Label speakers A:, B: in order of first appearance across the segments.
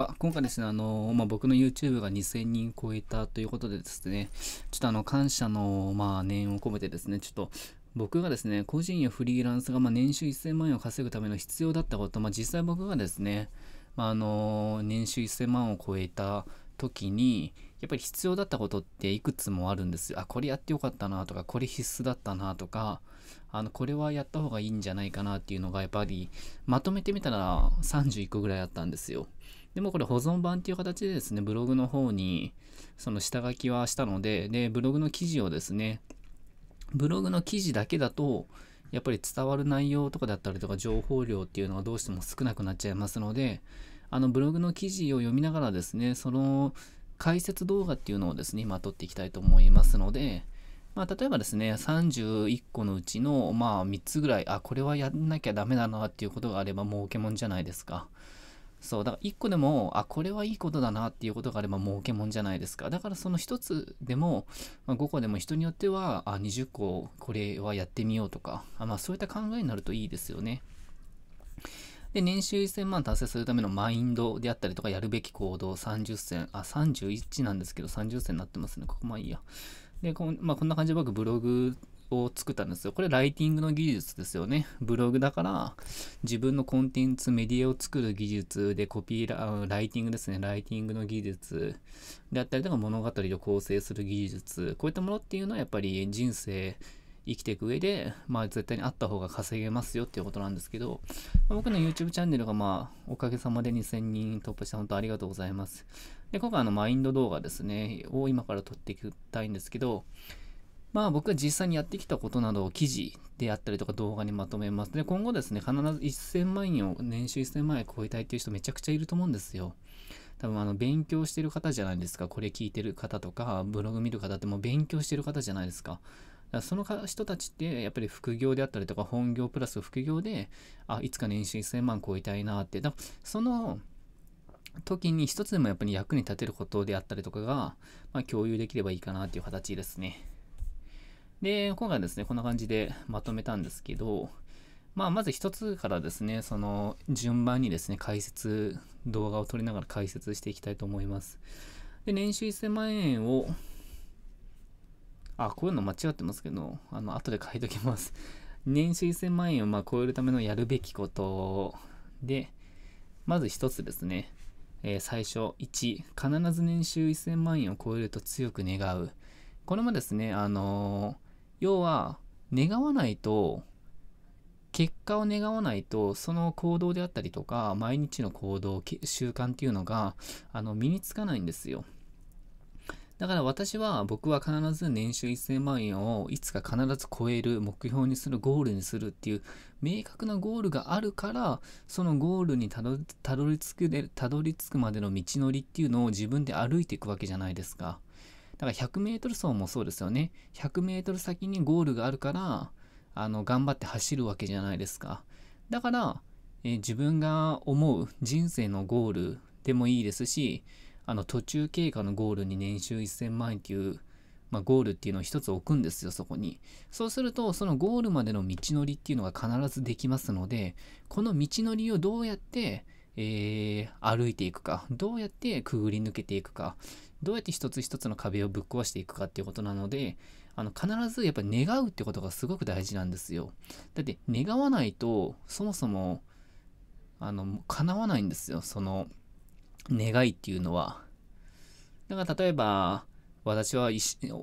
A: あ今回ですね、あのまあ、僕の YouTube が2000人超えたということでですね、ちょっとあの感謝の、まあ、念を込めてですね、ちょっと僕がですね、個人やフリーランスがまあ年収1000万円を稼ぐための必要だったこと、まあ、実際僕がですね、まあ、あの年収1000万を超えた時に、やっぱり必要だったことっていくつもあるんですよ。あ、これやってよかったなとか、これ必須だったなとか、あの、これはやった方がいいんじゃないかなっていうのが、やっぱり、まとめてみたら31個ぐらいあったんですよ。でもこれ保存版っていう形でですね、ブログの方にその下書きはしたので、で、ブログの記事をですね、ブログの記事だけだと、やっぱり伝わる内容とかだったりとか情報量っていうのがどうしても少なくなっちゃいますので、あのブログの記事を読みながらですね、その解説動画っていうのをですね、今撮っていきたいと思いますので、まあ、例えばですね、31個のうちの、まあ、3つぐらい、あ、これはやんなきゃダメだなっていうことがあれば、もうけもんじゃないですか。そう、だから1個でも、あ、これはいいことだなっていうことがあれば儲けもんじゃないですか。だからその1つでも、まあ、5個でも人によっては、あ、20個これはやってみようとか、あまあそういった考えになるといいですよね。で、年収1000万達成するためのマインドであったりとか、やるべき行動30選、あ、31なんですけど、30選になってますね。ここまあいいや。で、こ,、まあ、こんな感じで僕ブログを作ったんですよ。これライティングの技術ですよね。ブログだから自分のコンテンツ、メディアを作る技術でコピーラ、ライティングですね。ライティングの技術であったりとか物語を構成する技術。こういったものっていうのはやっぱり人生、生きていく上で、まあ絶対にあった方が稼げますよっていうことなんですけど、僕の YouTube チャンネルがまあおかげさまで2000人突破して本当ありがとうございます。で、今回あのマインド動画ですね、を今から撮っていきたいんですけど、まあ僕は実際にやってきたことなどを記事であったりとか動画にまとめます。で、今後ですね、必ず1000万円を、年収1000万円超えたいっていう人めちゃくちゃいると思うんですよ。多分あの、勉強してる方じゃないですか。これ聞いてる方とか、ブログ見る方ってもう勉強してる方じゃないですか。その人たちってやっぱり副業であったりとか本業プラス副業であいつか年収1000万超えたいなってだその時に一つでもやっぱり役に立てることであったりとかが、まあ、共有できればいいかなっていう形ですね。で、今回ですね、こんな感じでまとめたんですけど、まあ、まず一つからですね、その順番にですね、解説、動画を撮りながら解説していきたいと思います。で、年収1000万円を、あ、こういうの間違ってますけど、あの、後で書いときます。年収1000万円をま超えるためのやるべきことで、まず一つですね、えー、最初、1、必ず年収1000万円を超えると強く願う。これもですね、あのー要は、願わないと、結果を願わないと、その行動であったりとか、毎日の行動、習慣っていうのが、あの、身につかないんですよ。だから私は、僕は必ず年収1000万円をいつか必ず超える、目標にする、ゴールにするっていう、明確なゴールがあるから、そのゴールにたどり着くで、たどり着くまでの道のりっていうのを自分で歩いていくわけじゃないですか。だから 100m 走もそうですよね。100m 先にゴールがあるから、あの、頑張って走るわけじゃないですか。だから、えー、自分が思う人生のゴールでもいいですし、あの、途中経過のゴールに年収1000万円っていう、まあ、ゴールっていうのを一つ置くんですよ、そこに。そうすると、そのゴールまでの道のりっていうのが必ずできますので、この道のりをどうやって、えー、歩いていくか、どうやってくぐり抜けていくか、どうやって一つ一つの壁をぶっ壊していくかっていうことなので、あの、必ずやっぱ願うってことがすごく大事なんですよ。だって願わないと、そもそも、あの、叶わないんですよ。その、願いっていうのは。だから例えば、私は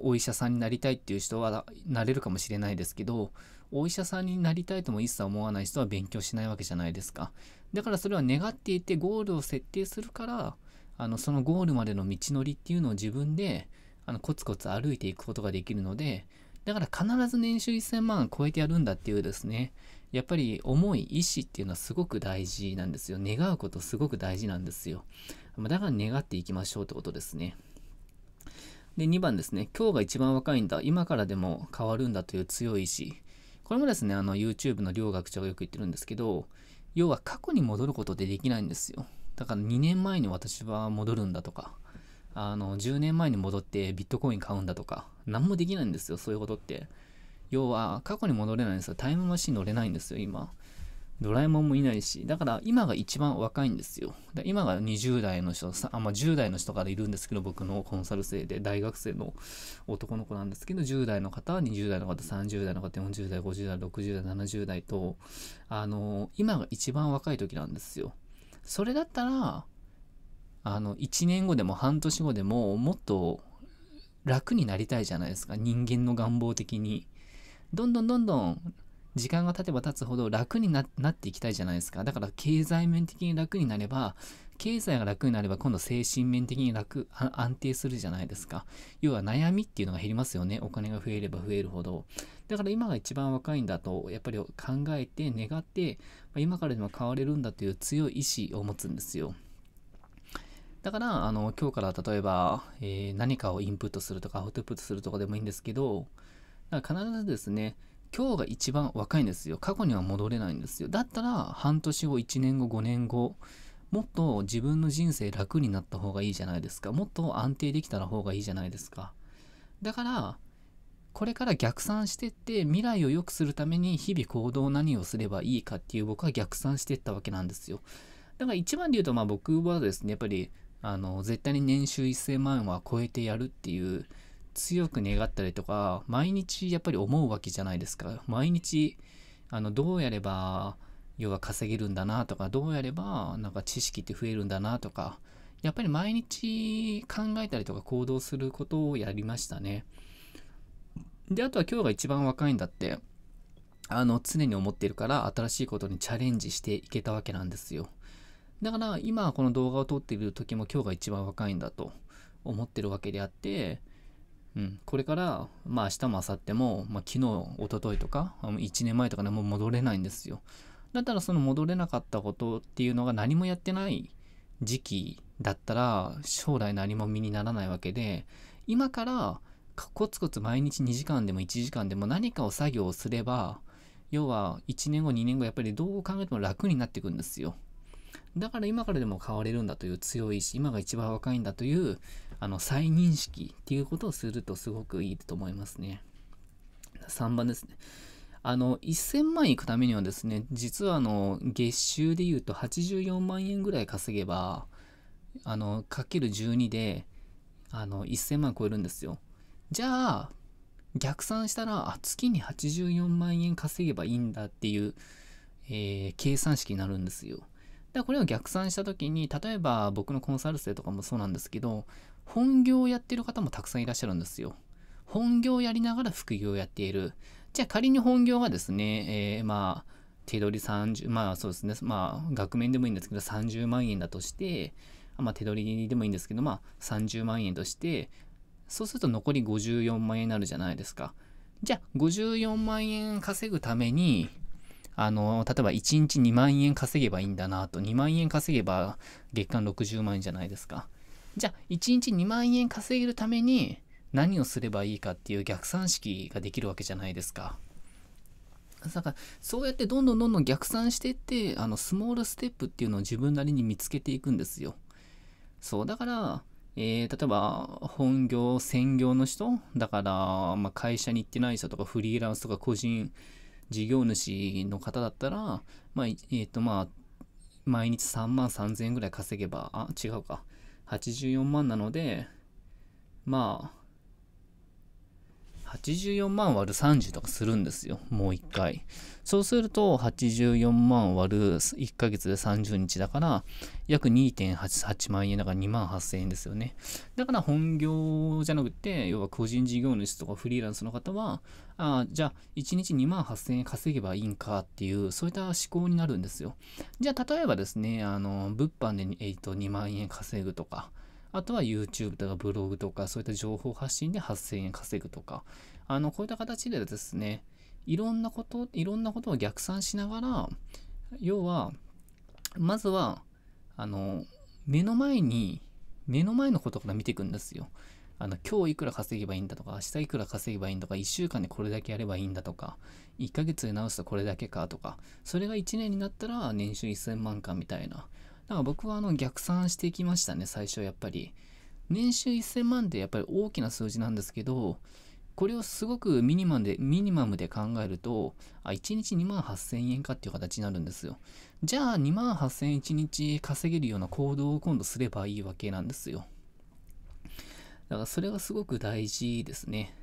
A: お医者さんになりたいっていう人はなれるかもしれないですけど、お医者さんになりたいとも一切思わない人は勉強しないわけじゃないですか。だからそれは願っていてゴールを設定するから、あのそのゴールまでの道のりっていうのを自分であのコツコツ歩いていくことができるのでだから必ず年収1000万超えてやるんだっていうですねやっぱり思い意志っていうのはすごく大事なんですよ願うことすごく大事なんですよだから願っていきましょうってことですねで2番ですね今日が一番若いんだ今からでも変わるんだという強い意志これもですねあの YouTube の両学長がよく言ってるんですけど要は過去に戻ることってできないんですよだから2年前に私は戻るんだとか、あの、10年前に戻ってビットコイン買うんだとか、何もできないんですよ、そういうことって。要は、過去に戻れないんですよ。タイムマシン乗れないんですよ、今。ドラえもんもいないし、だから今が一番若いんですよ。今が20代の人、あまあ、10代の人からいるんですけど、僕のコンサル生で、大学生の男の子なんですけど、10代の方、20代の方、30代の方、40代、50代、60代、70代と、あの今が一番若い時なんですよ。それだったら、あの、1年後でも半年後でも、もっと楽になりたいじゃないですか。人間の願望的に。どんどんどんどん、時間が経てば経つほど楽になっていきたいじゃないですか。だから経済面的に楽になれば、経済が楽になれば今度精神面的に楽、安定するじゃないですか。要は悩みっていうのが減りますよね。お金が増えれば増えるほど。だから今が一番若いんだと、やっぱり考えて、願って、今からでも変われるんだという強い意志を持つんですよ。だから、あの、今日から例えば、えー、何かをインプットするとか、アウトプットするとかでもいいんですけど、だから必ずですね、今日が一番若いんですよ。過去には戻れないんですよ。だったら、半年後、1年後、5年後、もっと自分の人生楽になった方がいいじゃないですか。もっと安定できた方がいいじゃないですか。だから、これから逆算してって未来を良くするために日々行動何をすればいいかっていう僕は逆算してったわけなんですよ。だから一番で言うとまあ僕はですね、やっぱりあの絶対に年収1000万は超えてやるっていう強く願ったりとか毎日やっぱり思うわけじゃないですか。毎日あのどうやれば要は稼げるんだなとかどうやればなんか知識って増えるんだなとかやっぱり毎日考えたりとか行動することをやりましたねであとは今日が一番若いんだってあの常に思ってるから新しいことにチャレンジしていけたわけなんですよだから今この動画を撮っている時も今日が一番若いんだと思ってるわけであってうん、これから、まあ、明日も明後日も、まあ、昨日、一昨日とか、1年前とかね、もう戻れないんですよ。だったらその戻れなかったことっていうのが何もやってない時期だったら将来何も身にならないわけで今からコツコツ毎日2時間でも1時間でも何かを作業をすれば要は1年後2年後やっぱりどう考えても楽になっていくんですよだから今からでも変われるんだという強いし今が一番若いんだというあの再認識っていうことをするとすごくいいと思いますね3番ですねあの、1000万いくためにはですね、実はあの、月収で言うと84万円ぐらい稼げば、あの、かける12で、あの、1000万超えるんですよ。じゃあ、逆算したら、月に84万円稼げばいいんだっていう、えー、計算式になるんですよ。だからこれを逆算した時に、例えば僕のコンサル生とかもそうなんですけど、本業をやってる方もたくさんいらっしゃるんですよ。本業をやりながら副業をやっている。じゃあ仮に本業がですね、えー、まあ、手取り30、まあそうですね、まあ、額面でもいいんですけど、30万円だとして、まあ、手取りでもいいんですけど、まあ、30万円として、そうすると残り54万円になるじゃないですか。じゃあ、54万円稼ぐために、あの、例えば1日2万円稼げばいいんだなと、2万円稼げば月間60万円じゃないですか。じゃあ、1日2万円稼げるために、何をすればいいかっていう逆算式ができるわけじゃないですか。だからそうやってどんどんどんどん逆算していってあのスモールステップっていうのを自分なりに見つけていくんですよ。そうだから、えー、例えば本業専業の人だから、まあ、会社に行ってない人とかフリーランスとか個人事業主の方だったら、まあ、えっ、ー、とまあ毎日3万3000円ぐらい稼げばあ違うか84万なのでまあ84万割る30とかするんですよ。もう1回。そうすると、84万割る1ヶ月で30日だから、約2.88万円だから2万8000円ですよね。だから本業じゃなくて、要は個人事業主とかフリーランスの方は、あじゃあ1日2万8000円稼げばいいんかっていう、そういった思考になるんですよ。じゃあ例えばですね、あの、物販で、えー、と2万円稼ぐとか、あとは YouTube とかブログとか、そういった情報発信で8000円稼ぐとか、あの、こういった形でですね、いろんなこと、いろんなことを逆算しながら、要は、まずは、あの、目の前に、目の前のことから見ていくんですよ。あの、今日いくら稼げばいいんだとか、明日いくら稼げばいいんだとか、1週間でこれだけやればいいんだとか、1ヶ月で直すとこれだけかとか、それが1年になったら年収1000万かみたいな、だから僕はあの逆算していきましたね、最初やっぱり。年収1000万ってやっぱり大きな数字なんですけど、これをすごくミニマムで、ミニマムで考えると、あ、1日2万8000円かっていう形になるんですよ。じゃあ2万8000円1日稼げるような行動を今度すればいいわけなんですよ。だからそれはすごく大事ですね。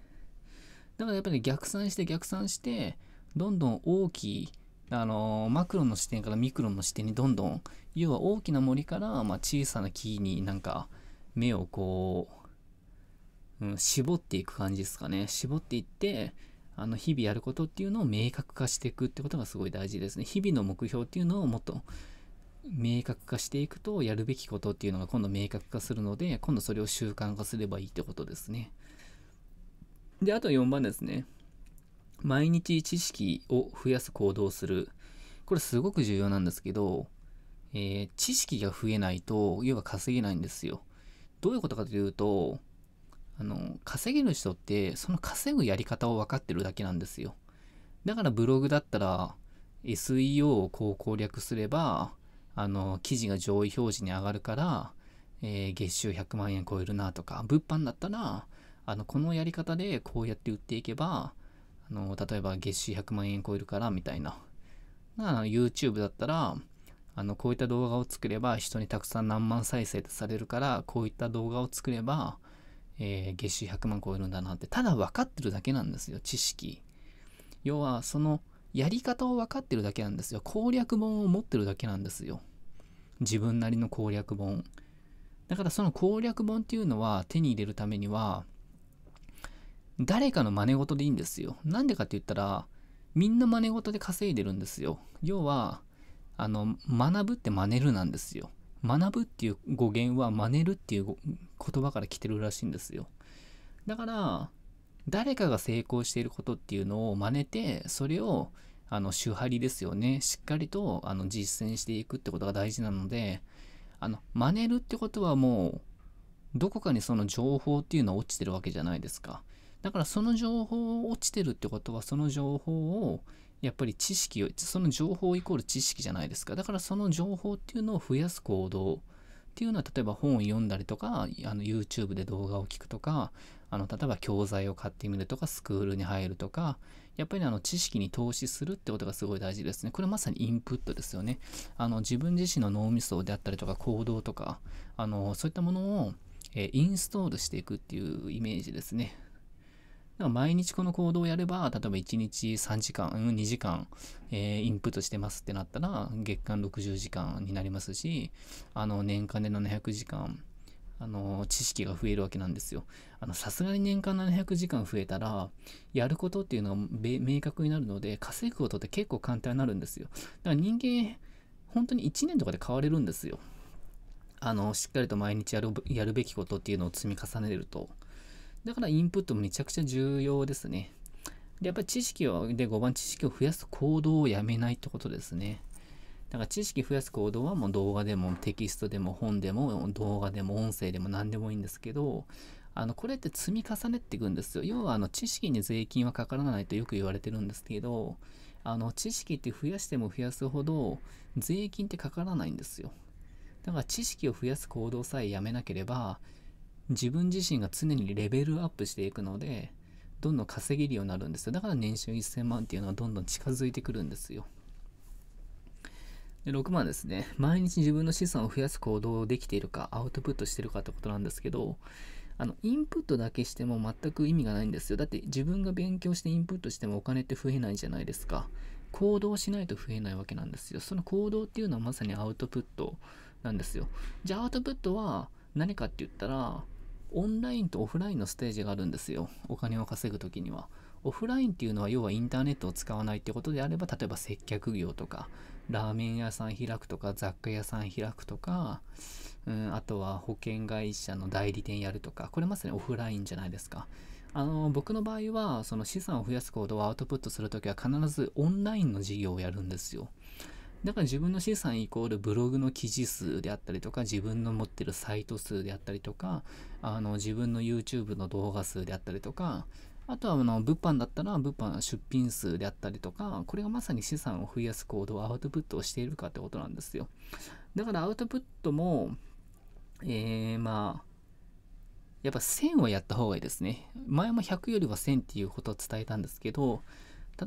A: だからやっぱり逆算して逆算して、どんどん大きいあのマクロの視点からミクロの視点にどんどん要は大きな森から、まあ、小さな木になんか目をこう、うん、絞っていく感じですかね絞っていってあの日々やることっていうのを明確化していくってことがすごい大事ですね日々の目標っていうのをもっと明確化していくとやるべきことっていうのが今度明確化するので今度それを習慣化すればいいってことですねであと4番ですね毎日知識を増やす行動をする。これすごく重要なんですけど、えー、知識が増えないと、要は稼げないんですよ。どういうことかというと、あの、稼げる人って、その稼ぐやり方を分かってるだけなんですよ。だからブログだったら、SEO をこう攻略すれば、あの、記事が上位表示に上がるから、えー、月収100万円超えるなとか、物販だったら、あの、このやり方でこうやって売っていけば、の例えば月収100万円超えるからみたいな。な YouTube だったら、あのこういった動画を作れば人にたくさん何万再生されるからこういった動画を作れば、えー、月収100万超えるんだなってただ分かってるだけなんですよ知識要はそのやり方を分かってるだけなんですよ攻略本を持ってるだけなんですよ自分なりの攻略本だからその攻略本っていうのは手に入れるためには誰かの真似事でいいんですよ。なんでかって言ったら、みんな真似事で稼いでるんですよ。要は、あの、学ぶって真似るなんですよ。学ぶっていう語源は真似るっていう言葉から来てるらしいんですよ。だから、誰かが成功していることっていうのを真似て、それを、あの、手張りですよね。しっかりと、あの、実践していくってことが大事なので、あの、真似るってことはもう、どこかにその情報っていうのは落ちてるわけじゃないですか。だからその情報落ちてるってことはその情報をやっぱり知識をその情報イコール知識じゃないですかだからその情報っていうのを増やす行動っていうのは例えば本を読んだりとかあの YouTube で動画を聞くとかあの例えば教材を買ってみるとかスクールに入るとかやっぱりあの知識に投資するってことがすごい大事ですねこれまさにインプットですよねあの自分自身の脳みそであったりとか行動とかあのそういったものをインストールしていくっていうイメージですねだから毎日この行動をやれば、例えば1日3時間、2時間、えー、インプットしてますってなったら、月間60時間になりますし、あの、年間で700時間、あの、知識が増えるわけなんですよ。あの、さすがに年間700時間増えたら、やることっていうのは明確になるので、稼ぐことって結構簡単になるんですよ。だから人間、本当に1年とかで変われるんですよ。あの、しっかりと毎日やるやるべきことっていうのを積み重ねると。だからインプットめちゃくちゃ重要ですね。で、やっぱり知識を、で、5番、知識を増やす行動をやめないってことですね。だから知識増やす行動はもう動画でもテキストでも本でも動画でも音声でも何でもいいんですけど、あの、これって積み重ねていくんですよ。要は、あの、知識に税金はかからないとよく言われてるんですけど、あの、知識って増やしても増やすほど、税金ってかからないんですよ。だから知識を増やす行動さえやめなければ、自分自身が常にレベルアップしていくのでどんどん稼げるようになるんですよだから年収1000万っていうのはどんどん近づいてくるんですよで6番ですね毎日自分の資産を増やす行動をできているかアウトプットしてるかってことなんですけどあのインプットだけしても全く意味がないんですよだって自分が勉強してインプットしてもお金って増えないじゃないですか行動しないと増えないわけなんですよその行動っていうのはまさにアウトプットなんですよじゃあアウトプットは何かって言ったらオンラインとオフラインのステージがあるんですよ。お金を稼ぐ時には。オフラインっていうのは要はインターネットを使わないってことであれば、例えば接客業とか、ラーメン屋さん開くとか、雑貨屋さん開くとか、うん、あとは保険会社の代理店やるとか、これまさにオフラインじゃないですか。あの、僕の場合は、その資産を増やす行動をアウトプットするときは必ずオンラインの事業をやるんですよ。だから自分の資産イコールブログの記事数であったりとか、自分の持ってるサイト数であったりとか、あの、自分の YouTube の動画数であったりとか、あとはあの物販だったら物販出品数であったりとか、これがまさに資産を増やす行動、アウトプットをしているかってことなんですよ。だからアウトプットも、えー、まあ、やっぱ1000をやった方がいいですね。前も100よりは1000っていうことを伝えたんですけど、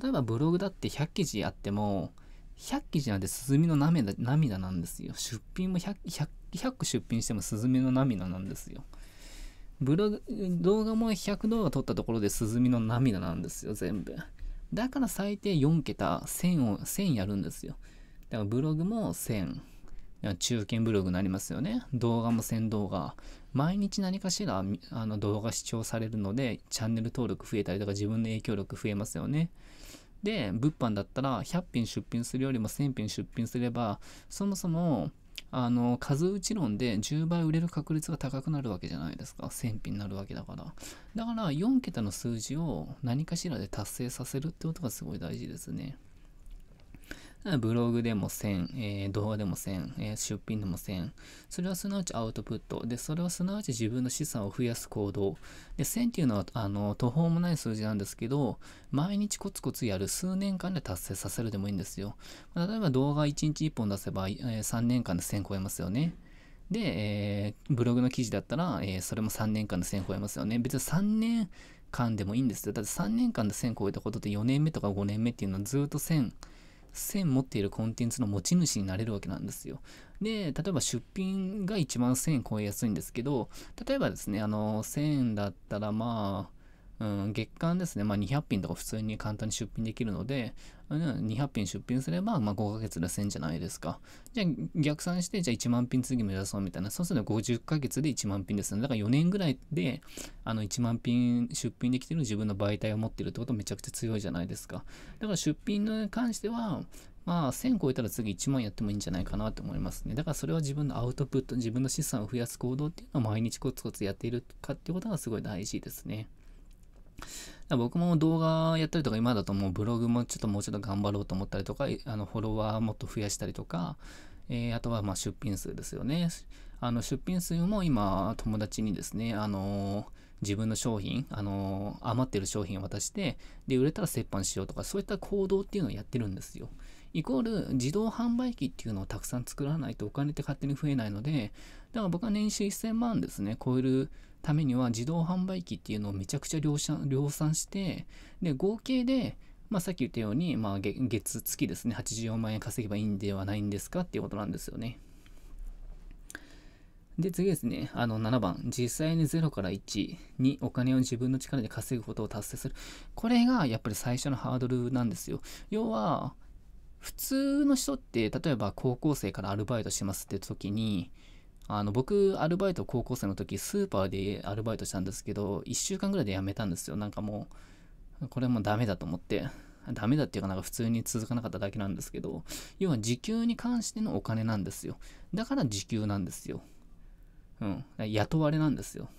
A: 例えばブログだって100記事あっても、100記事なんてスズミの涙なんですよ。出品も 100, 100, 100個出品してもスズミの涙なんですよ。ブログ、動画も100動画撮ったところでスズミの涙なんですよ、全部。だから最低4桁、1000を、1000やるんですよ。だからブログも1000。中堅ブログになりますよね。動画も1000動画。毎日何かしらあの動画視聴されるので、チャンネル登録増えたりとか自分の影響力増えますよね。で、物販だったら100品出品するよりも1000品出品すれば、そもそも、あの、数打ち論で10倍売れる確率が高くなるわけじゃないですか。1000品になるわけだから。だから4桁の数字を何かしらで達成させるってことがすごい大事ですね。ブログでも1000、えー、動画でも1000、えー、出品でも1000、それはすなわちアウトプット。で、それはすなわち自分の資産を増やす行動。で、1000っていうのは、あの、途方もない数字なんですけど、毎日コツコツやる数年間で達成させるでもいいんですよ。例えば動画1日1本出せば、えー、3年間で1000超えますよね。で、えー、ブログの記事だったら、えー、それも3年間で1000超えますよね。別に3年間でもいいんですよ。だって3年間で1000超えたことって4年目とか5年目っていうのはずっと1000線持っているコンテンツの持ち主になれるわけなんですよ。で、例えば出品が1万1000円超えやすいんですけど、例えばですね、あの、1000だったらまあ、うん、月間ですね、まあ、200品とか普通に簡単に出品できるので、200品出品すれば、まあ、5ヶ月で1000じゃないですか。じゃあ逆算して、じゃあ1万品次目指そうみたいな。そうすると50ヶ月で1万品ですね。だから4年ぐらいで、あの1万品出品できてる自分の媒体を持ってるってことめちゃくちゃ強いじゃないですか。だから出品に関しては、まあ、1000超えたら次1万やってもいいんじゃないかなと思いますね。だからそれは自分のアウトプット、自分の資産を増やす行動っていうのを毎日コツコツやっているかっていうことがすごい大事ですね。僕も動画やったりとか、今だともうブログもちょっともうちょっと頑張ろうと思ったりとか、あのフォロワーもっと増やしたりとか、えー、あとはま出品数ですよね。あの出品数も今、友達にですね、あのー、自分の商品、あのー、余ってる商品を渡して、で、売れたら折半しようとか、そういった行動っていうのをやってるんですよ。イコール自動販売機っていうのをたくさん作らないとお金って勝手に増えないので、だから僕は年収1000万ですね、超えるためには自動販売機っていうのをめちゃくちゃ量産量産して、で、合計で、まあ、さっき言ったように、まあ、月、月ですね、84万円稼げばいいんではないんですかっていうことなんですよね。で、次ですね。あの、7番。実際に0から1にお金を自分の力で稼ぐことを達成する。これがやっぱり最初のハードルなんですよ。要は、普通の人って、例えば高校生からアルバイトしますって時に、あの僕、アルバイト高校生の時、スーパーでアルバイトしたんですけど、1週間ぐらいで辞めたんですよ。なんかもう、これもダメだと思って。ダメだっていうかなんか普通に続かなかっただけなんですけど、要は時給に関してのお金なんですよ。だから時給なんですよ。うん。雇われなんですよ。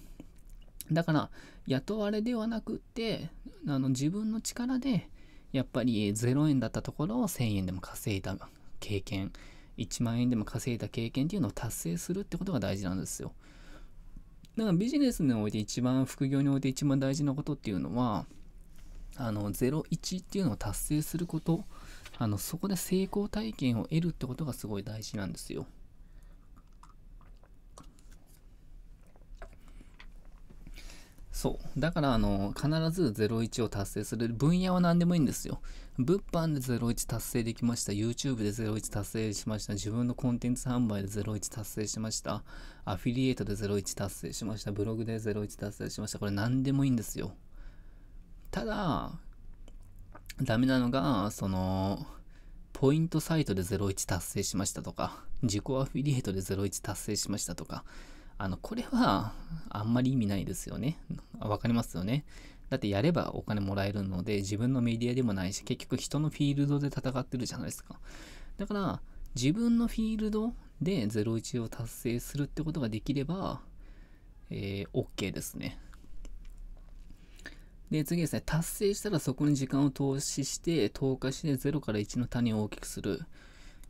A: だから、雇われではなくて、あの自分の力で、やっぱり0円だったところを1000円でも稼いだ経験。1万円でも稼いだ経験っていうのを達成するってことが大事なんですよ。だからビジネスにおいて一番、副業において一番大事なことっていうのは、あの、01っていうのを達成すること、あの、そこで成功体験を得るってことがすごい大事なんですよ。そう。だから、あの、必ず01を達成する分野は何でもいいんですよ。物販で01達成できました。YouTube で01達成しました。自分のコンテンツ販売で01達成しました。アフィリエイトで01達成しました。ブログで01達成しました。これ何でもいいんですよ。ただ、ダメなのが、その、ポイントサイトで01達成しましたとか、自己アフィリエイトで01達成しましたとか、あの、これはあんまり意味ないですよね。わかりますよね。だってやればお金もらえるので、自分のメディアでもないし、結局人のフィールドで戦ってるじゃないですか。だから、自分のフィールドで01を達成するってことができれば、えー、OK ですね。で、次ですね。達成したらそこに時間を投資して、投下して0から1の種を大きくする。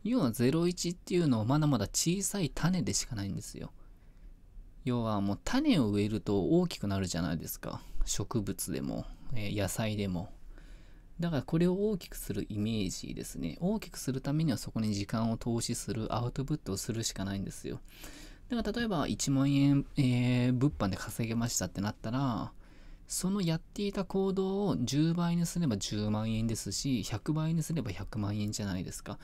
A: 要は01っていうのはまだまだ小さい種でしかないんですよ。要はもう種を植えると大きくなるじゃないですか。植物でも、え野菜でもだからこれを大きくするイメージですね大きくするためにはそこに時間を投資するアウトプットをするしかないんですよだから例えば1万円、えー、物販で稼げましたってなったらそのやっていた行動を10倍にすれば10万円ですし100倍にすれば100万円じゃないですか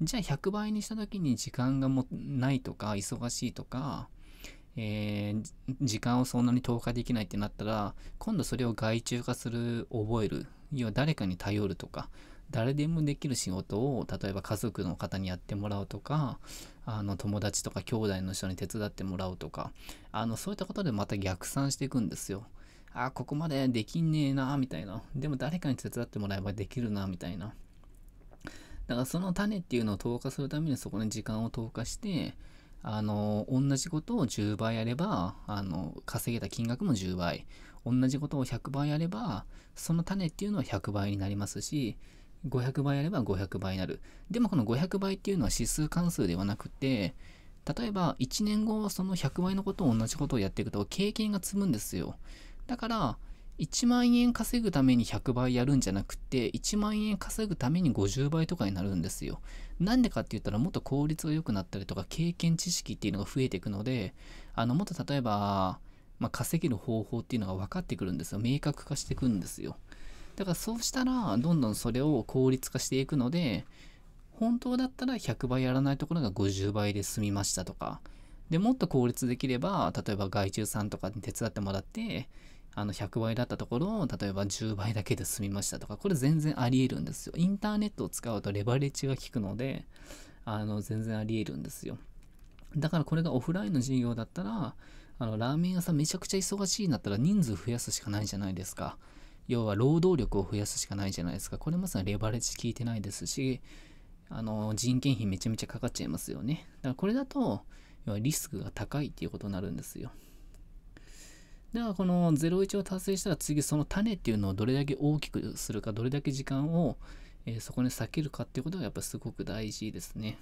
A: じゃあ100倍にした時に時間がもないとか忙しいとかえー、時間をそんなに投下できないってなったら、今度それを外注化する、覚える、要は誰かに頼るとか、誰でもできる仕事を、例えば家族の方にやってもらうとか、あの友達とか兄弟の人に手伝ってもらうとか、あのそういったことでまた逆算していくんですよ。あ、ここまでできんねえな、みたいな。でも誰かに手伝ってもらえばできるな、みたいな。だからその種っていうのを投下するためにそこに時間を投下して、あの、同じことを10倍やれば、あの、稼げた金額も10倍。同じことを100倍やれば、その種っていうのは100倍になりますし、500倍やれば500倍になる。でもこの500倍っていうのは指数関数ではなくて、例えば1年後その100倍のことを同じことをやっていくと経験が積むんですよ。だから、1万円稼ぐために100倍やるんじゃなくて、1万円稼ぐために50倍とかになるんですよ。なんでかって言ったらもっと効率が良くなったりとか経験知識っていうのが増えていくのであのもっと例えば、まあ、稼げる方法っていうのが分かってくるんですよ明確化していくんですよだからそうしたらどんどんそれを効率化していくので本当だったら100倍やらないところが50倍で済みましたとかでもっと効率できれば例えば外注さんとかに手伝ってもらってあの100倍だったところを例えば10倍だけで済みましたとかこれ全然ありえるんですよインターネットを使うとレバレッジが効くのであの全然ありえるんですよだからこれがオフラインの事業だったらあのラーメン屋さんめちゃくちゃ忙しいんだったら人数増やすしかないじゃないですか要は労働力を増やすしかないじゃないですかこれまさにレバレッジ効いてないですしあの人件費めちゃめちゃかかっちゃいますよねだからこれだと要はリスクが高いっていうことになるんですよではこの01を達成したら次その種っていうのをどれだけ大きくするかどれだけ時間を、えそこに避けるかっていうことがやっぱすごく大事ですね。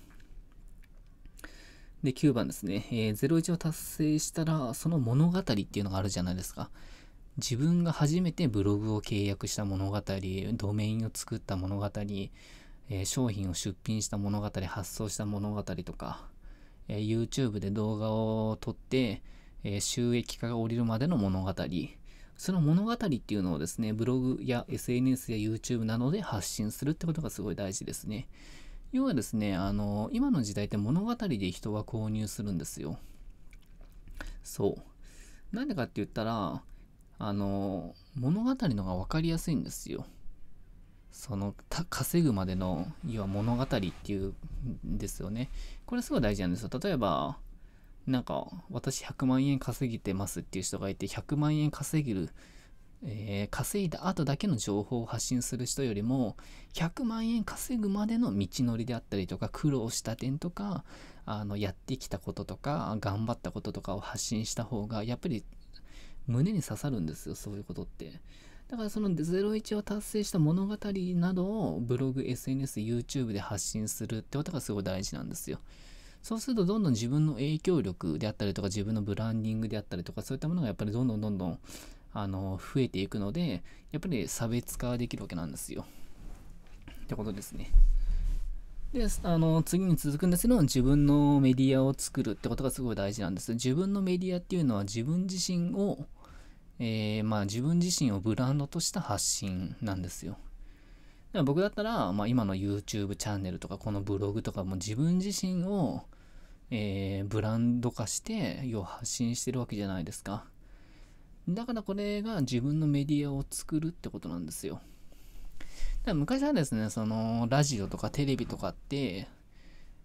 A: で9番ですね、えー、01を達成したらその物語っていうのがあるじゃないですか。自分が初めてブログを契約した物語、ドメインを作った物語、えー、商品を出品した物語、発送した物語とか、えー、YouTube で動画を撮って、え収益化が降りるまでの物語。その物語っていうのをですね、ブログや SNS や YouTube などで発信するってことがすごい大事ですね。要はですね、あの、今の時代って物語で人は購入するんですよ。そう。なんでかって言ったら、あの、物語のが分かりやすいんですよ。その稼ぐまでの要は物語っていうんですよね。これすごい大事なんですよ。例えばなんか、私100万円稼げてますっていう人がいて、100万円稼げる、えー、稼いだ後だけの情報を発信する人よりも、100万円稼ぐまでの道のりであったりとか、苦労した点とか、あの、やってきたこととか、頑張ったこととかを発信した方が、やっぱり胸に刺さるんですよ、そういうことって。だからその01を達成した物語などをブログ、SNS、YouTube で発信するってことがすごい大事なんですよ。そうするとどんどん自分の影響力であったりとか自分のブランディングであったりとかそういったものがやっぱりどんどんどんどんあの増えていくのでやっぱり差別化できるわけなんですよ。ってことですね。で、あの、次に続くんですけど、自分のメディアを作るってことがすごい大事なんです。自分のメディアっていうのは自分自身を、えー、まあ自分自身をブランドとした発信なんですよ。だから僕だったら、まあ今の YouTube チャンネルとか、このブログとかも自分自身を、えー、ブランド化して要は発信してるわけじゃないですかだからこれが自分のメディアを作るってことなんですよだから昔はですねそのラジオとかテレビとかって、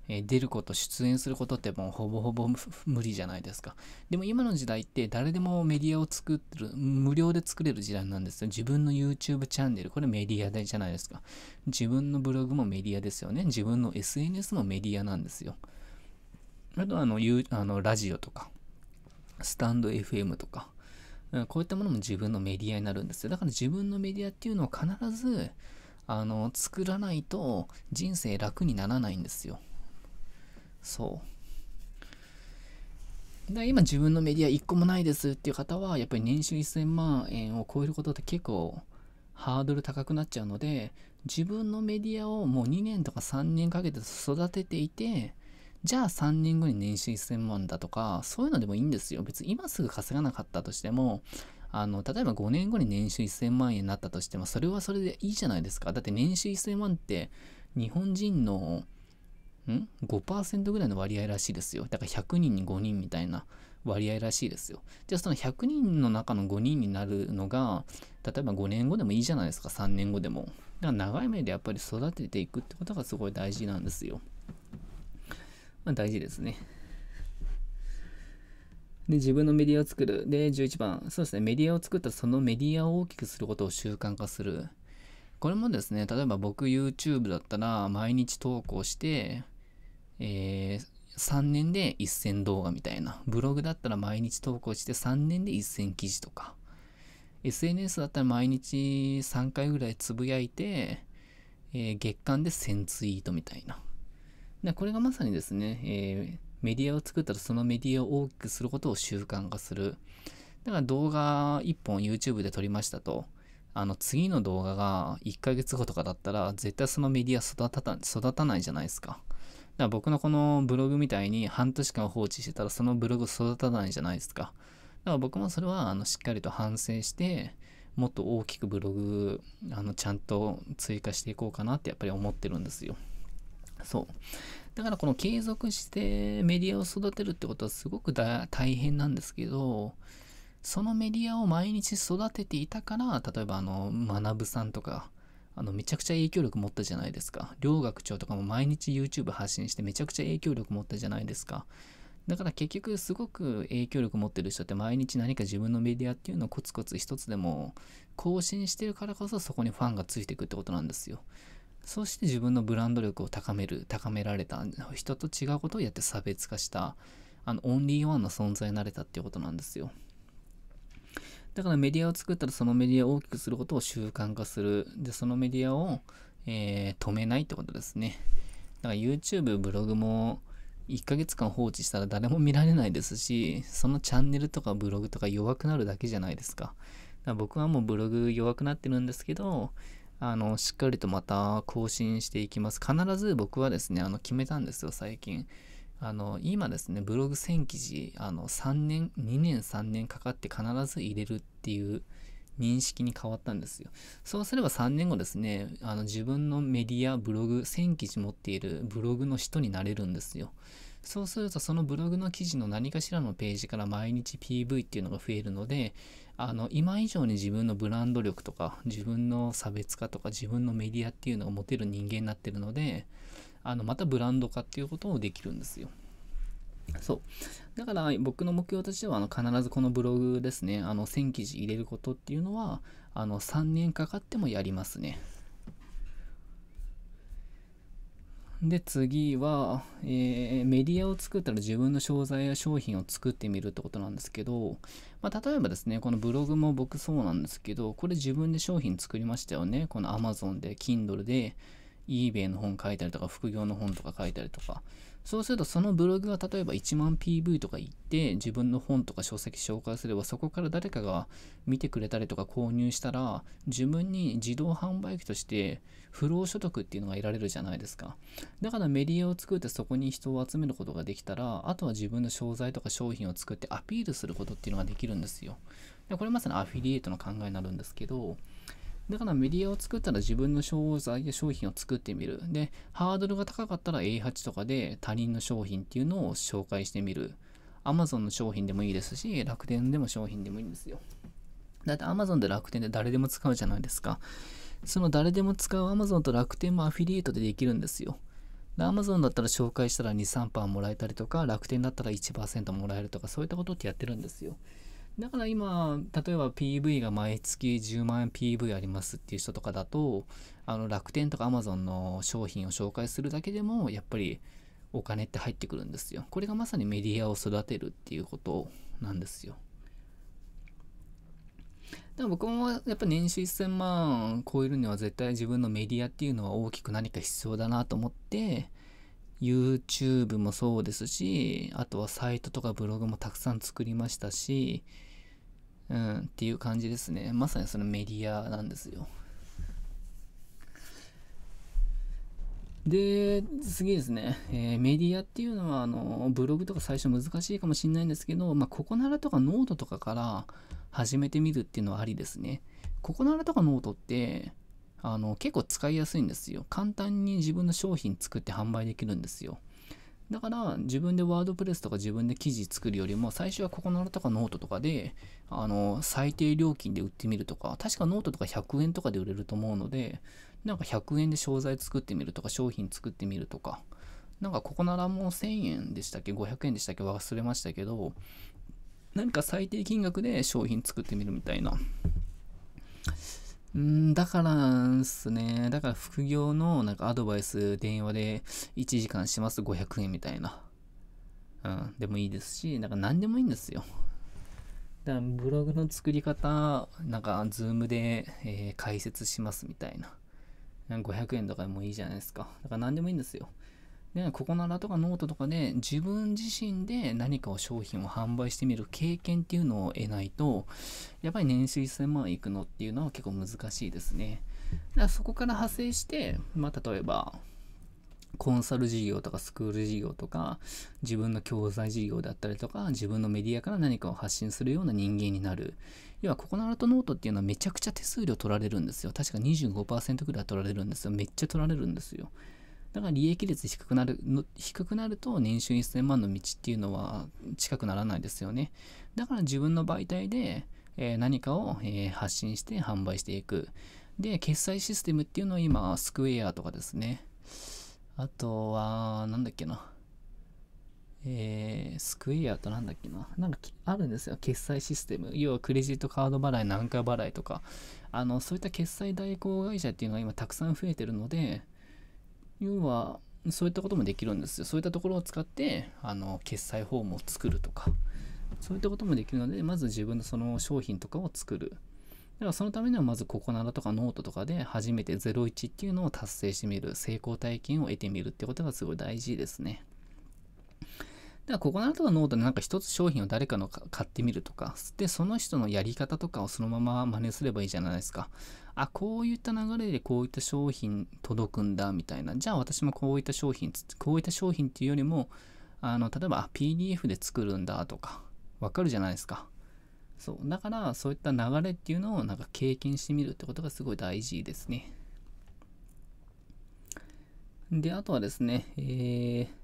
A: えー、出ること出演することってもうほぼほぼ 無理じゃないですかでも今の時代って誰でもメディアを作ってる無料で作れる時代なんですよ自分の YouTube チャンネルこれメディアでじゃないですか自分のブログもメディアですよね自分の SNS もメディアなんですよあとはあの、あのラジオとか、スタンド FM とか、こういったものも自分のメディアになるんですよ。だから自分のメディアっていうのを必ず、あの、作らないと人生楽にならないんですよ。そう。今自分のメディア一個もないですっていう方は、やっぱり年収1000万円を超えることって結構ハードル高くなっちゃうので、自分のメディアをもう2年とか3年かけて育てていて、じゃあ3年後に年収1000万だとか、そういうのでもいいんですよ。別に今すぐ稼がなかったとしても、あの、例えば5年後に年収1000万円になったとしても、それはそれでいいじゃないですか。だって年収1000万って日本人の、ん ?5% ぐらいの割合らしいですよ。だから100人に5人みたいな割合らしいですよ。じゃあその100人の中の5人になるのが、例えば5年後でもいいじゃないですか。3年後でも。だから長い目でやっぱり育てていくってことがすごい大事なんですよ。まあ、大事ですね。で、自分のメディアを作る。で、11番。そうですね。メディアを作ったそのメディアを大きくすることを習慣化する。これもですね、例えば僕 YouTube だったら毎日投稿して、えー、3年で1000動画みたいな。ブログだったら毎日投稿して3年で1000記事とか。SNS だったら毎日3回ぐらいつぶやいて、えー、月間で1000ツイートみたいな。でこれがまさにですね、えー、メディアを作ったらそのメディアを大きくすることを習慣化する。だから動画1本 YouTube で撮りましたと。あの次の動画が1ヶ月後とかだったら絶対そのメディア育た育たないじゃないですか。だから僕のこのブログみたいに半年間放置してたらそのブログ育たないじゃないですか。だから僕もそれはあのしっかりと反省して、もっと大きくブログ、あのちゃんと追加していこうかなってやっぱり思ってるんですよ。そう。だからこの継続してメディアを育てるってことはすごく大変なんですけど、そのメディアを毎日育てていたから、例えばあの、学さんとか、あの、めちゃくちゃ影響力持ったじゃないですか。両学長とかも毎日 YouTube 発信してめちゃくちゃ影響力持ったじゃないですか。だから結局すごく影響力持ってる人って毎日何か自分のメディアっていうのをコツコツ一つでも更新してるからこそそこにファンがついていくってことなんですよ。そして自分のブランド力を高める、高められた、人と違うことをやって差別化した、あの、オンリーワンの存在になれたっていうことなんですよ。だからメディアを作ったらそのメディアを大きくすることを習慣化する。で、そのメディアを、えー、止めないってことですね。だから YouTube、ブログも1ヶ月間放置したら誰も見られないですし、そのチャンネルとかブログとか弱くなるだけじゃないですか。だから僕はもうブログ弱くなってるんですけど、あの、しっかりとまた更新していきます。必ず僕はですね、あの、決めたんですよ、最近。あの、今ですね、ブログ1000記事、あの、3年、2年3年かかって必ず入れるっていう認識に変わったんですよ。そうすれば3年後ですね、あの、自分のメディア、ブログ、1000記事持っているブログの人になれるんですよ。そうすると、そのブログの記事の何かしらのページから毎日 PV っていうのが増えるので、あの今以上に自分のブランド力とか自分の差別化とか自分のメディアっていうのを持てる人間になってるのであのまたブランド化っていうこともできるんですよ。そうだから僕の目標としてはあの必ずこのブログですねあの1000記事入れることっていうのはあの3年かかってもやりますね。で、次は、えー、メディアを作ったら自分の商材や商品を作ってみるってことなんですけど、まあ、例えばですね、このブログも僕そうなんですけど、これ自分で商品作りましたよね。この Amazon で、Kindle で、eBay の本書いたりとか、副業の本とか書いたりとか、そうするとそのブログが例えば1万 PV とか言って自分の本とか書籍紹介すればそこから誰かが見てくれたりとか購入したら自分に自動販売機として不労所得っていうのが得られるじゃないですか。だからメディアを作ってそこに人を集めることができたらあとは自分の商材とか商品を作ってアピールすることっていうのができるんですよ。でこれまさにアフィリエイトの考えになるんですけどだからメディアを作ったら自分の商材や商品を作ってみる。で、ハードルが高かったら A8 とかで他人の商品っていうのを紹介してみる。Amazon の商品でもいいですし、楽天でも商品でもいいんですよ。だって Amazon 楽天で誰でも使うじゃないですか。その誰でも使う Amazon と楽天もアフィリエイトでできるんですよ。ア Amazon だったら紹介したら2、3%もらえたりとか、楽天だったら1%もらえるとか、そういったことってやってるんですよ。だから今、例えば PV が毎月10万円 PV ありますっていう人とかだと、あの楽天とか Amazon の商品を紹介するだけでも、やっぱりお金って入ってくるんですよ。これがまさにメディアを育てるっていうことなんですよ。でも僕もやっぱ年収1000万超えるには絶対自分のメディアっていうのは大きく何か必要だなと思って、YouTube もそうですし、あとはサイトとかブログもたくさん作りましたし、うん、っていう感じですね。まさにそのメディアなんですよ。で、次ですね、えー、メディアっていうのはあの、ブログとか最初難しいかもしれないんですけど、まあ、ココナラとかノートとかから始めてみるっていうのはありですね。ココナラとかノートって、あの、結構使いやすいんですよ。簡単に自分の商品作って販売できるんですよ。だから自分でワードプレスとか自分で記事作るよりも最初はココナラとかノートとかであの最低料金で売ってみるとか確かノートとか100円とかで売れると思うのでなんか100円で商材作ってみるとか商品作ってみるとかなんかココナラも1000円でしたっけ500円でしたっけ忘れましたけど何か最低金額で商品作ってみるみたいなうん、だからんすね。だから副業のなんかアドバイス電話で1時間します500円みたいな。うん、でもいいですし、なんか何でもいいんですよ。だからブログの作り方、なんかズームで、えー、解説しますみたいな。500円とかでもいいじゃないですか。だから何でもいいんですよ。で、ここならとかノートとかで自分自身で何かを商品を販売してみる経験っていうのを得ないと、やっぱり年収1000万いくのっていうのは結構難しいですね。だからそこから派生して、まあ、例えば、コンサル事業とかスクール事業とか、自分の教材事業だったりとか、自分のメディアから何かを発信するような人間になる。要は、ココナラとノートっていうのはめちゃくちゃ手数料取られるんですよ。確か25%ぐらい取られるんですよ。めっちゃ取られるんですよ。だから利益率低くなるの、低くなると年収1000万の道っていうのは近くならないですよね。だから自分の媒体で、えー、何かを、えー、発信して販売していく。で、決済システムっていうのは今、スクエアとかですね。あとは、なんだっけな。えー、スクエアとなんだっけな。なんかあるんですよ。決済システム。要はクレジットカード払い、何回払いとか。あの、そういった決済代行会社っていうのは今たくさん増えてるので、要は、そういったこともできるんですよ。そういったところを使って、あの、決済フォームを作るとか、そういったこともできるので、まず自分のその商品とかを作る。だからそのためにはまずココナラとかノートとかで初めて01っていうのを達成してみる、成功体験を得てみるってことがすごい大事ですね。だからここの後のノートでなんか一つ商品を誰かの買ってみるとか、で、その人のやり方とかをそのまま真似すればいいじゃないですか。あ、こういった流れでこういった商品届くんだ、みたいな。じゃあ私もこういった商品、こういった商品っていうよりも、あの、例えば PDF で作るんだとか、わかるじゃないですか。そう。だから、そういった流れっていうのをなんか経験してみるってことがすごい大事ですね。で、あとはですね、えー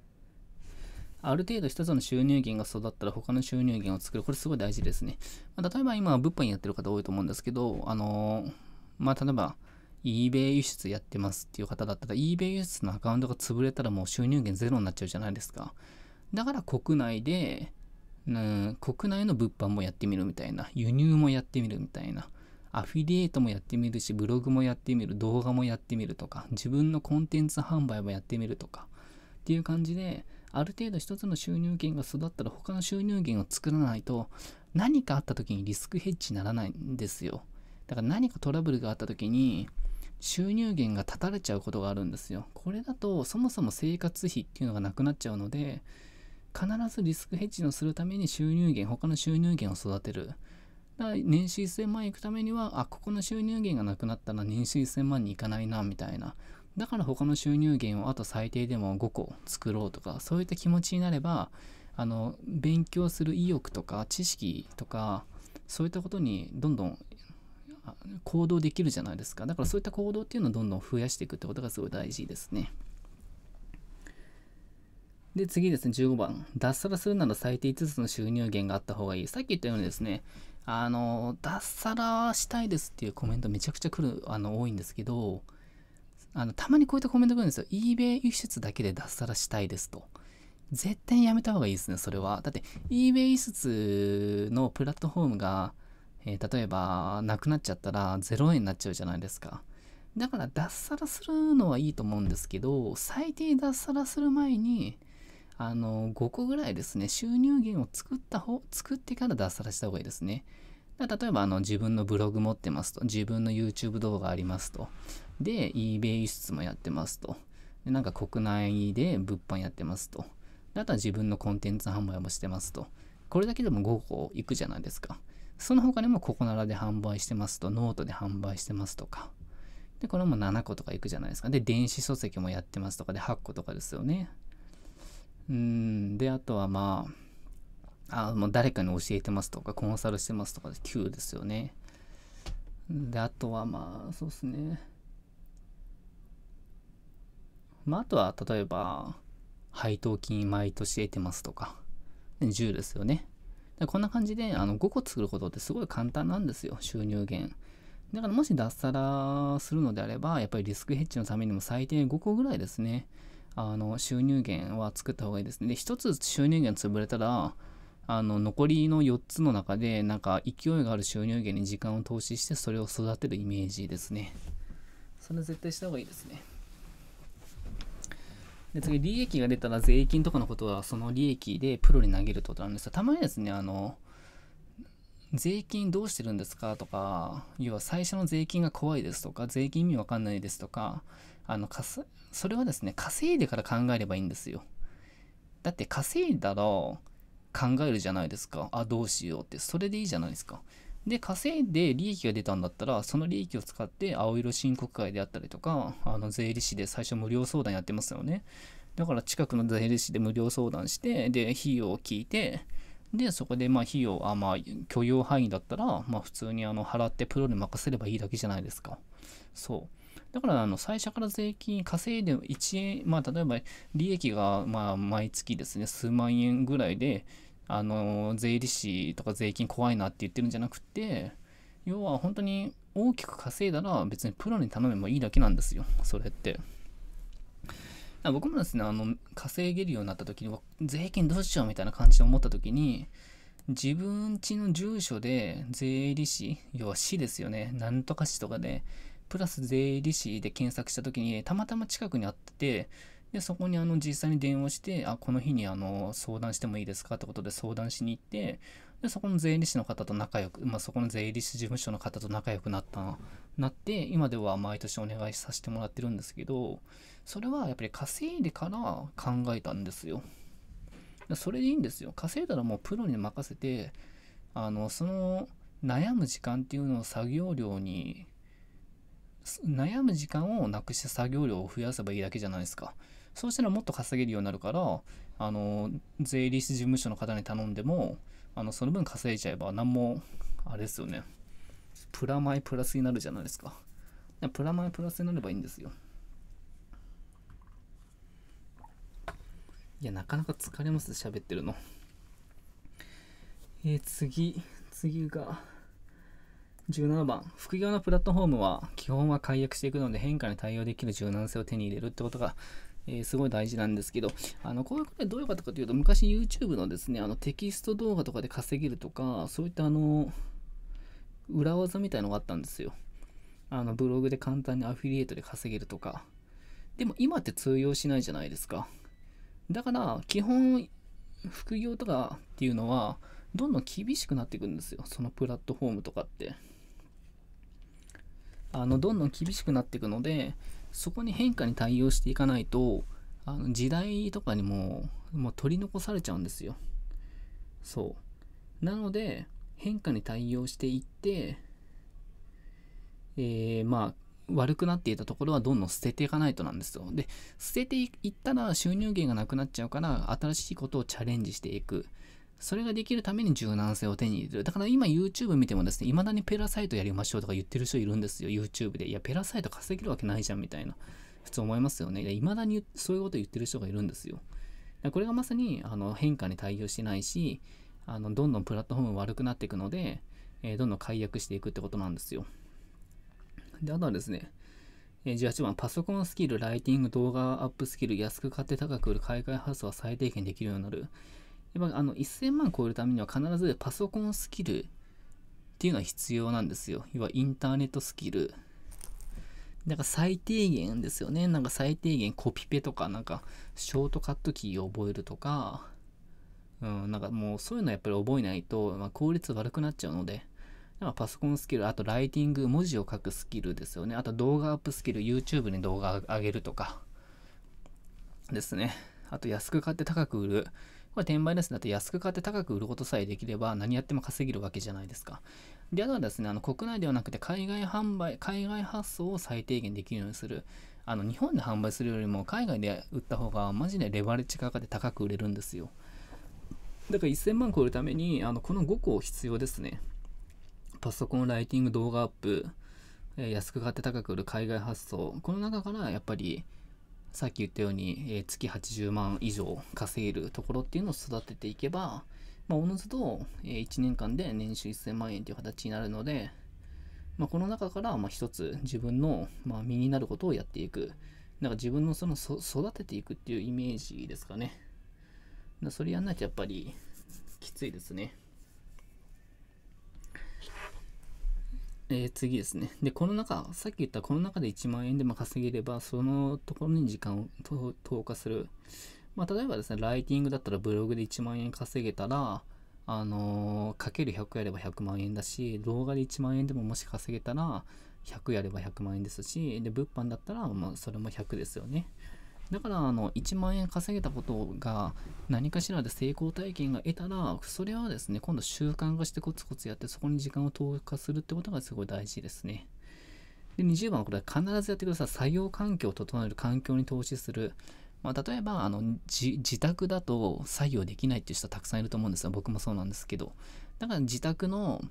A: ある程度一つの収入源が育ったら他の収入源を作る。これすごい大事ですね。まあ、例えば今、物販やってる方多いと思うんですけど、あのー、まあ、例えば、eBay 輸出やってますっていう方だったら、eBay 輸出のアカウントが潰れたらもう収入源ゼロになっちゃうじゃないですか。だから国内で、うん、国内の物販もやってみるみたいな、輸入もやってみるみたいな、アフィリエイトもやってみるし、ブログもやってみる、動画もやってみるとか、自分のコンテンツ販売もやってみるとか、っていう感じで、ある程度一つの収入源が育ったら他の収入源を作らないと何かあった時にリスクヘッジにならないんですよ。だから何かトラブルがあった時に収入源が断たれちゃうことがあるんですよ。これだとそもそも生活費っていうのがなくなっちゃうので必ずリスクヘッジをするために収入源、他の収入源を育てる。だから年収1000万いくためには、あ、ここの収入源がなくなったら年収1000万にいかないな、みたいな。だから他の収入源をあと最低でも5個作ろうとかそういった気持ちになればあの勉強する意欲とか知識とかそういったことにどんどん行動できるじゃないですかだからそういった行動っていうのをどんどん増やしていくってことがすごい大事ですねで次ですね15番脱サラするなら最低5つの収入源があった方がいいさっき言ったようにですねあの脱サラしたいですっていうコメントめちゃくちゃ来るあの多いんですけどあの、たまにこういったコメント来るんですよ。eBay 輸出だけで脱サラしたいですと。絶対にやめた方がいいですね、それは。だって、eBay 輸出のプラットフォームが、えー、例えば、なくなっちゃったら0円になっちゃうじゃないですか。だから、脱サラするのはいいと思うんですけど、最低脱サラする前に、あの、5個ぐらいですね、収入源を作った方、作ってから脱サラした方がいいですね。例えばあの自分のブログ持ってますと、自分の YouTube 動画ありますと、で、eBay 輸出もやってますと。でなんか国内で物販やってますと。であとは自分のコンテンツ販売もしてますと。これだけでも5個いくじゃないですか。その他にもココナラで販売してますと、ノートで販売してますとか。で、これも7個とかいくじゃないですか。で、電子書籍もやってますとかで8個とかですよね。うん、で、あとはまあ、あもう誰かに教えてますとか、コンサルしてますとかで9ですよね。で、あとはまあ、そうですね。まあ、あとは、例えば、配当金毎年得てますとか、10ですよね。こんな感じで、あの、5個作ることってすごい簡単なんですよ、収入源。だからもし脱サラするのであれば、やっぱりリスクヘッジのためにも最低5個ぐらいですね、あの、収入源は作った方がいいですね。で、1つ収入源潰れたら、あの、残りの4つの中で、なんか勢いがある収入源に時間を投資して、それを育てるイメージですね。それ絶対した方がいいですね。で次、利益が出たら税金とかのことは、その利益でプロに投げるってことなんですが、たまにですね、あの、税金どうしてるんですかとか、要は最初の税金が怖いですとか、税金意味わかんないですとか、あの、かす、それはですね、稼いでから考えればいいんですよ。だって稼いだら考えるじゃないですか。あ、どうしようって、それでいいじゃないですか。で、稼いで利益が出たんだったら、その利益を使って青色申告会であったりとか、あの税理士で最初無料相談やってますよね。だから近くの税理士で無料相談して、で、費用を聞いて、で、そこでまあ費用、あまあ許容範囲だったら、まあ普通にあの払ってプロに任せればいいだけじゃないですか。そう。だからあの最初から税金稼いで1円、まあ、例えば利益がまあ毎月ですね数万円ぐらいであの税理士とか税金怖いなって言ってるんじゃなくて要は本当に大きく稼いだら別にプロに頼めばいいだけなんですよそれって。僕もですねあの稼げるようになった時に税金どうしようみたいな感じで思った時に自分家の住所で税理士要は市ですよねなんとか市とかでプラス税理士で検索した時にたまたま近くにあっててで、そこにあの実際に電話して、あ、この日にあの相談してもいいですかってことで相談しに行って、で、そこの税理士の方と仲良く、まあ、そこの税理士事務所の方と仲良くなった、なって、今では毎年お願いさせてもらってるんですけど、それはやっぱり稼いでから考えたんですよ。それでいいんですよ。稼いだらもうプロに任せて、あの、その悩む時間っていうのを作業量に、悩む時間をなくして作業量を増やせばいいだけじゃないですか。そうしたらもっと稼げるようになるから、あの、税理士事務所の方に頼んでも、あの、その分稼いちゃえば、何も、あれですよね。プラマイプラスになるじゃないですか。プラマイプラスになればいいんですよ。いや、なかなか疲れます、喋ってるの。えー、次、次が、17番。副業のプラットフォームは、基本は解約していくので変化に対応できる柔軟性を手に入れるってことがえー、すごい大事なんですけど、あの、こういうことでどういうことかというと、昔 YouTube のですね、あの、テキスト動画とかで稼げるとか、そういったあの、裏技みたいのがあったんですよ。あの、ブログで簡単にアフィリエイトで稼げるとか。でも今って通用しないじゃないですか。だから、基本、副業とかっていうのは、どんどん厳しくなっていくんですよ。そのプラットフォームとかって。あの、どんどん厳しくなっていくので、そこに変化に対応していかないとあの時代とかにももう取り残されちゃうんですよそうなので変化に対応していってえー、まあ悪くなっていたところはどんどん捨てていかないとなんですよ。で、捨てていったら収入源がなくなっちゃうから、新しいことをチャレンジしていく。それができるために柔軟性を手に入れる。だから今 YouTube 見てもですね、未だにペラサイトやりましょうとか言ってる人いるんですよ、YouTube で。いや、ペラサイト稼げるわけないじゃんみたいな。普通思いますよね。いまだにそういうこと言ってる人がいるんですよ。これがまさにあの変化に対応してないし、あのどんどんプラットフォーム悪くなっていくので、えー、どんどん解約していくってことなんですよ。で、あとはですね、18番、パソコンスキル、ライティング、動画アップスキル、安く買って高く売る、買いえ。ハ発スは最低限できるようになる。やっぱあの1000万超えるためには必ずパソコンスキルっていうのは必要なんですよ。要はインターネットスキル。なんか最低限ですよね。なんか最低限コピペとか、なんかショートカットキーを覚えるとか、うん、なんかもうそういうのはやっぱり覚えないと、まあ、効率悪くなっちゃうので、なんかパソコンスキル、あとライティング、文字を書くスキルですよね。あと動画アップスキル、YouTube に動画上げるとかですね。あと安く買って高く売る。これ転売ですね。だって安く買って高く売ることさえできれば何やっても稼げるわけじゃないですか。で、あとはですね、あの国内ではなくて海外販売、海外発送を最低限できるようにする。あの日本で販売するよりも海外で売った方がマジでレバレッジかかで高く売れるんですよ。だから1000万超えるためにあのこの5個必要ですね。パソコン、ライティング、動画アップ、え安く買って高く売る海外発送。この中からやっぱりさっき言ったように、えー、月80万以上稼げるところっていうのを育てていけば、まあ、おのずと、えー、1年間で年収1000万円という形になるので、まあ、この中から、まあ、一つ自分の、まあ、身になることをやっていく。なんか自分のその育てていくっていうイメージですかね。だそれやんないとやっぱりきついですね。えー、次ですね。で、この中、さっき言ったこの中で1万円でも稼げれば、そのところに時間を投下する。まあ、例えばですね、ライティングだったらブログで1万円稼げたら、あのー、かける100やれば100万円だし、動画で1万円でももし稼げたら、100やれば100万円ですし、で、物販だったら、まあ、それも100ですよね。だからあの1万円稼げたことが何かしらで成功体験が得たらそれはですね今度習慣化してコツコツやってそこに時間を投下するってことがすごい大事ですね。で20番はこれ必ずやってください。作業環境を整える環境に投資する。まあ、例えばあの自宅だと作業できないっていう人はたくさんいると思うんですよ。僕もそうなんですけど。だから自宅の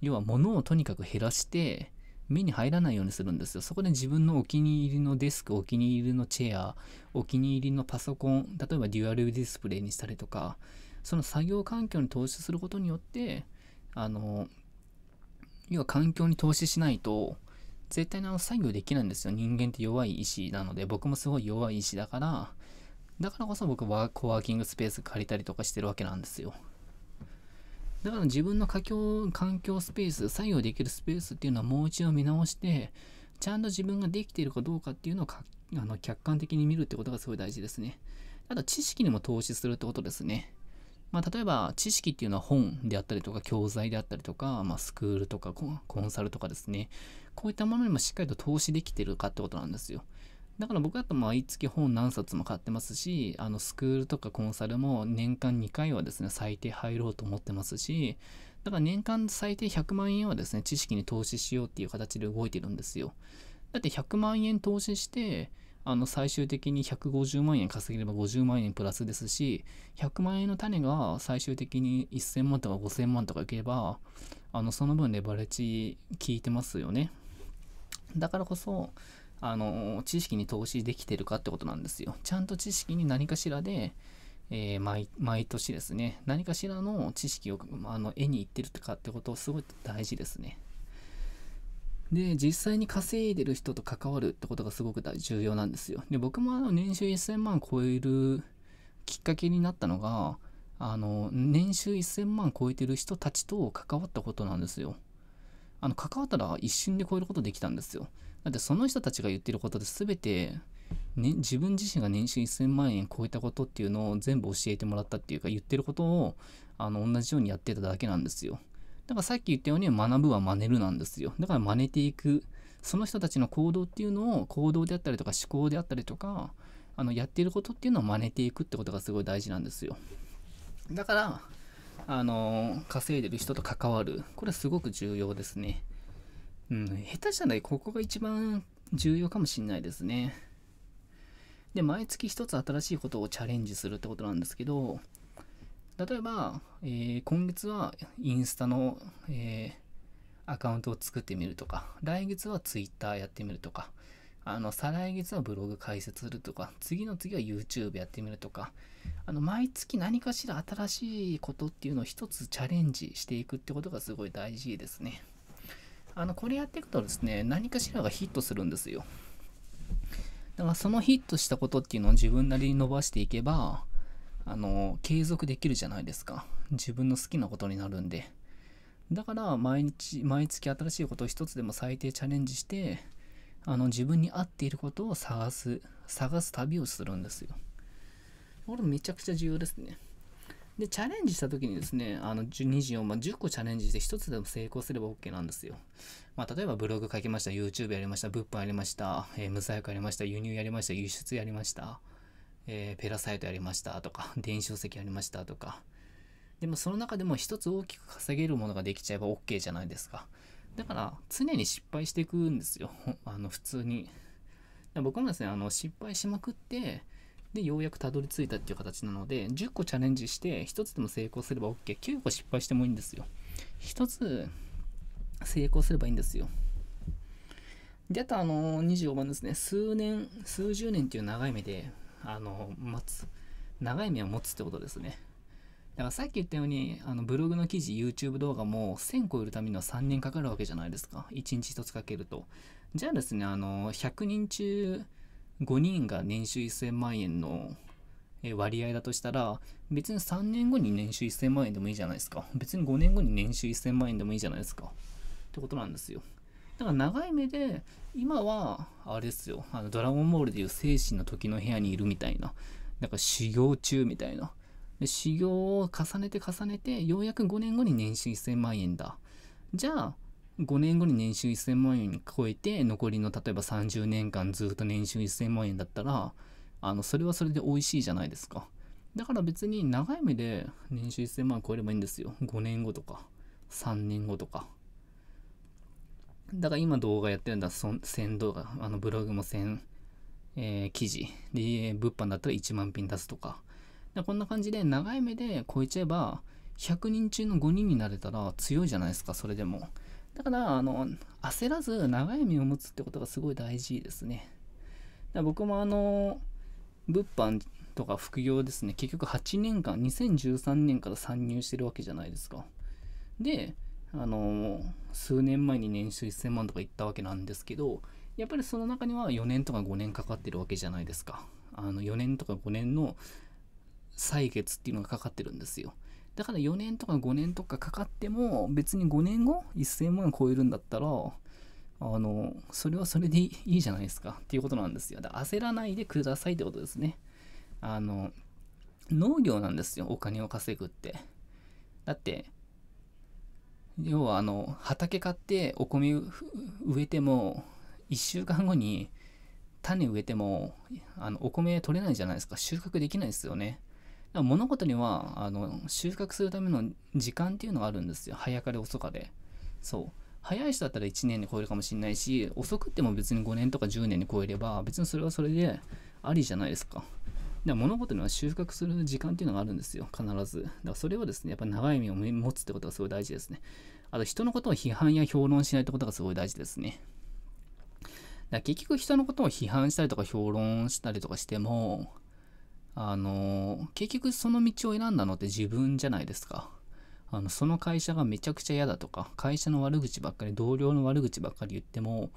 A: 要は物をとにかく減らして目に入らないようにするんですよ。そこで自分のお気に入りのデスク、お気に入りのチェア、お気に入りのパソコン、例えばデュアルディスプレイにしたりとか、その作業環境に投資することによって、あの、要は環境に投資しないと、絶対にあの作業できないんですよ。人間って弱い意志なので、僕もすごい弱い意志だから、だからこそ僕はコワーキングスペース借りたりとかしてるわけなんですよ。だから自分の環境環境スペース、作業できるスペースっていうのはもう一度見直して、ちゃんと自分ができているかどうかっていうのをあの客観的に見るってことがすごい大事ですね。あと知識にも投資するってことですね。まあ、例えば知識っていうのは本であったりとか教材であったりとか、まあ、スクールとかコンサルとかですね。こういったものにもしっかりと投資できてるかってことなんですよ。だから僕だと毎月本何冊も買ってますし、あのスクールとかコンサルも年間2回はですね、最低入ろうと思ってますし、だから年間最低100万円はですね、知識に投資しようっていう形で動いてるんですよ。だって100万円投資して、あの最終的に150万円稼げれば50万円プラスですし、100万円の種が最終的に1000万とか5000万とかいけば、あのその分レバレッジ効いてますよね。だからこそ、あの、知識に投資できてるかってことなんですよ。ちゃんと知識に何かしらで、えー、毎毎年ですね、何かしらの知識をあの絵にいってるとかってことすごい大事ですね。で、実際に稼いでる人と関わるってことがすごく重要なんですよ。で、僕もあの年収1000万超えるきっかけになったのが、あの、年収1000万超えてる人たちと関わったことなんですよ。あの、関わったら一瞬で超えることできたんですよ。だってその人たちが言ってることで全て、ね、自分自身が年収1000万円超えたことっていうのを全部教えてもらったっていうか言ってることをあの同じようにやってただけなんですよ。だからさっき言ったように学ぶは真似るなんですよ。だから真似ていく。その人たちの行動っていうのを行動であったりとか思考であったりとかあのやってることっていうのを真似ていくってことがすごい大事なんですよ。だからあの稼いでる人と関わる。これすごく重要ですね。うん、下手じゃない、ここが一番重要かもしんないですね。で、毎月一つ新しいことをチャレンジするってことなんですけど、例えば、えー、今月はインスタの、えー、アカウントを作ってみるとか、来月は Twitter やってみるとか、あの、再来月はブログ開設するとか、次の次は YouTube やってみるとか、あの、毎月何かしら新しいことっていうのを一つチャレンジしていくってことがすごい大事ですね。あのこれやっていくとですね何かしらがヒットするんですよだからそのヒットしたことっていうのを自分なりに伸ばしていけばあの継続できるじゃないですか自分の好きなことになるんでだから毎日毎月新しいことを一つでも最低チャレンジしてあの自分に合っていることを探す探す旅をするんですよこれめちゃくちゃ重要ですねで、チャレンジした時にですね、あの、24、まあ、10個チャレンジして1つでも成功すれば OK なんですよ。まあ、例えばブログ書きました、YouTube やりました、物販やりました、えー、無細工やりました、輸入やりました、輸出やりました、えー、ペラサイトやりましたとか、電子書籍やりましたとか。でも、その中でも1つ大きく稼げるものができちゃえば OK じゃないですか。だから、常に失敗していくんですよ。あの、普通に。僕もですね、あの、失敗しまくって、で、ようやくたどり着いたっていう形なので、10個チャレンジして、1つでも成功すれば OK。9個失敗してもいいんですよ。1つ成功すればいいんですよ。で、あと、あの、25番ですね。数年、数十年っていう長い目で、あの、待つ。長い目を持つってことですね。だからさっき言ったように、あのブログの記事、YouTube 動画も1000個売るためには3年かかるわけじじゃないですか。1日1つかけると。じゃあですね、あの、100人中5人が年収1000万円の割合だとしたら、別に3年後に年収1000万円でもいいじゃないですか。別に5年後に年収1000万円でもいいじゃないですか。ってことなんですよ。だから長い目で、今は、あれですよ、あのドラゴンボールでいう精神の時の部屋にいるみたいな、なんか修行中みたいな。で修行を重ねて重ねて、ようやく5年後に年収1000万円だ。じゃあ、5年後に年収1000万円超えて、残りの例えば30年間ずっと年収1000万円だったら、あの、それはそれで美味しいじゃないですか。だから別に長い目で年収1000万超えればいいんですよ。5年後とか、3年後とか。だから今動画やってるんだ、1000動画、あのブログも1000、えー、記事。で、物販だったら1万品出すとか。かこんな感じで長い目で超えちゃえば、100人中の5人になれたら強いじゃないですか、それでも。だから、あの、焦らず長い目を持つってことがすごい大事ですね。だ僕もあの、物販とか副業ですね、結局8年間、2013年から参入してるわけじゃないですか。で、あの、数年前に年収1000万とか行ったわけなんですけど、やっぱりその中には4年とか5年かかってるわけじゃないですか。あの4年とか5年の歳月っていうのがかかってるんですよ。だから4年とか5年とかかかっても別に5年後1000万超えるんだったらあのそれはそれでいいじゃないですかっていうことなんですよだから焦らないでくださいってことですねあの農業なんですよお金を稼ぐってだって要はあの畑買ってお米植えても1週間後に種植えてもあのお米取れないじゃないですか収穫できないですよね物事にはあの収穫するための時間っていうのがあるんですよ早かれ遅かれそう早い人だったら1年で超えるかもしれないし遅くっても別に5年とか10年に超えれば別にそれはそれでありじゃないですから物事には収穫する時間っていうのがあるんですよ、必ず。だからそれをですね、やっぱ長い目を持つってことがすごい大事ですね。あと人のことを批判や評論しないってことがすごい大事ですね。だ結局人のことを批判したりとか評論したりとかしても、あの、結局その道を選んだのって自分じゃないですか。あの、その会社がめちゃくちゃ嫌だとか、会社の悪口ばっかり、同僚の悪口ばっかり言っても、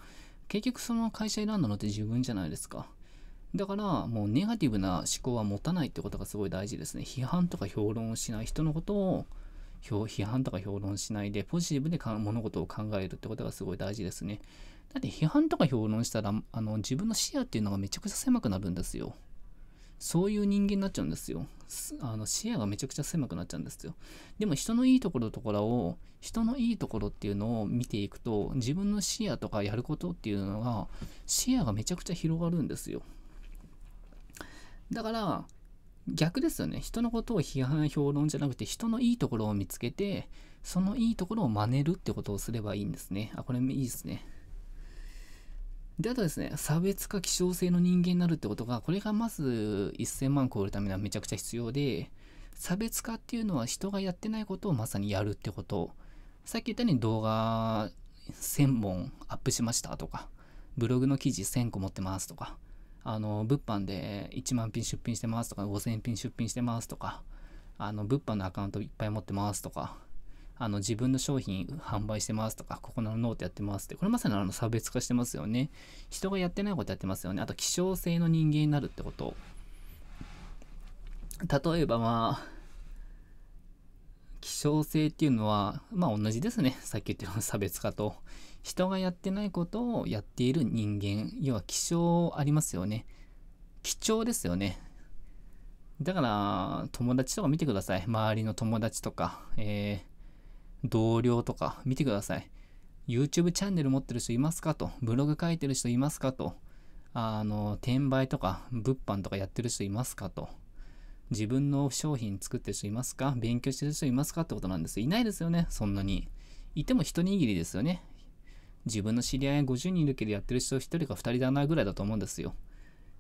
A: 結局その会社選んだのって自分じゃないですか。だからもうネガティブな思考は持たないってことがすごい大事ですね。批判とか評論をしない人のことを批判とか評論しないでポジティブで物事を考えるってことがすごい大事ですね。だって批判とか評論したらあの自分の視野っていうのがめちゃくちゃ狭くなるんですよ。そういう人間になっちゃうんですよ。あの視野がめちゃくちゃ狭くなっちゃうんですよ。でも人のいいところところを、人のいいところっていうのを見ていくと、自分の視野とかやることっていうのが、視野がめちゃくちゃ広がるんですよ。だから、逆ですよね。人のことを批判、評論じゃなくて、人のいいところを見つけて、そのいいところを真似るってことをすればいいんですね。あ、これもいいですね。で、あとですね、差別化希少性の人間になるってことが、これがまず1000万超えるためにはめちゃくちゃ必要で、差別化っていうのは人がやってないことをまさにやるってこと。さっき言ったように動画1000本アップしましたとか、ブログの記事1000個持ってますとか、あの、物販で1万品出品してますとか、5000品出品してますとか、あの、物販のアカウントいっぱい持ってますとか、あの自分の商品販売してますとか、ここのノートやってますって、これまさにあの差別化してますよね。人がやってないことやってますよね。あと、希少性の人間になるってこと。例えばまあ、希少性っていうのは、まあ同じですね。さっき言ったような差別化と。人がやってないことをやっている人間。要は希少ありますよね。貴重ですよね。だから、友達とか見てください。周りの友達とか。えー同僚とか見てください。YouTube チャンネル持ってる人いますかと、ブログ書いてる人いますかと、あの、転売とか物販とかやってる人いますかと、自分の商品作ってる人いますか勉強してる人いますかってことなんです。いないですよね、そんなに。いても一握りですよね。自分の知り合い50人いるけどやってる人1人か2人だなぐらいだと思うんですよ。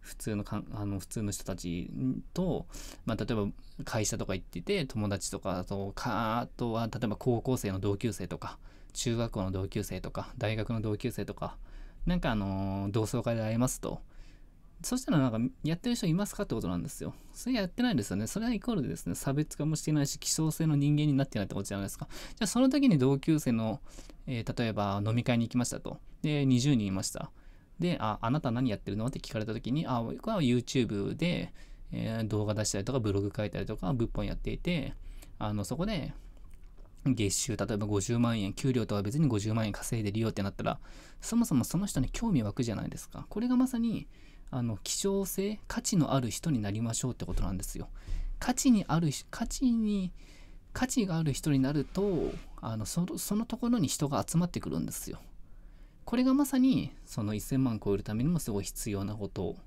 A: 普通のかんあの普通の人たちと、まあ、例えば会社とか行ってて友達とかあとかあとは例えば高校生の同級生とか中学校の同級生とか大学の同級生とかなんかあの同窓会で会えますと。そしたらなんかやってる人いますかってことなんですよ。それやってないですよね。それはイコールでですね、差別化もしてないし、希少性の人間になってないってことじゃないですか。じゃあその時に同級生の、えー、例えば飲み会に行きましたと。で、20人いました。で、あ、あなた何やってるのって聞かれた時に、あ、僕は YouTube で、えー、動画出したりとか、ブログ書いたりとか、物販やっていて、あの、そこで、月収、例えば50万円、給料とは別に50万円稼いでるよってなったら、そもそもその人に興味湧くじゃないですか。これがまさに、あの、希少性、価値のある人になりましょうってことなんですよ。価値にある、価値に、価値がある人になると、あのそのところに人が集まってくるんですよ。これがまさにその1000万超えるためにもすごい必要なこと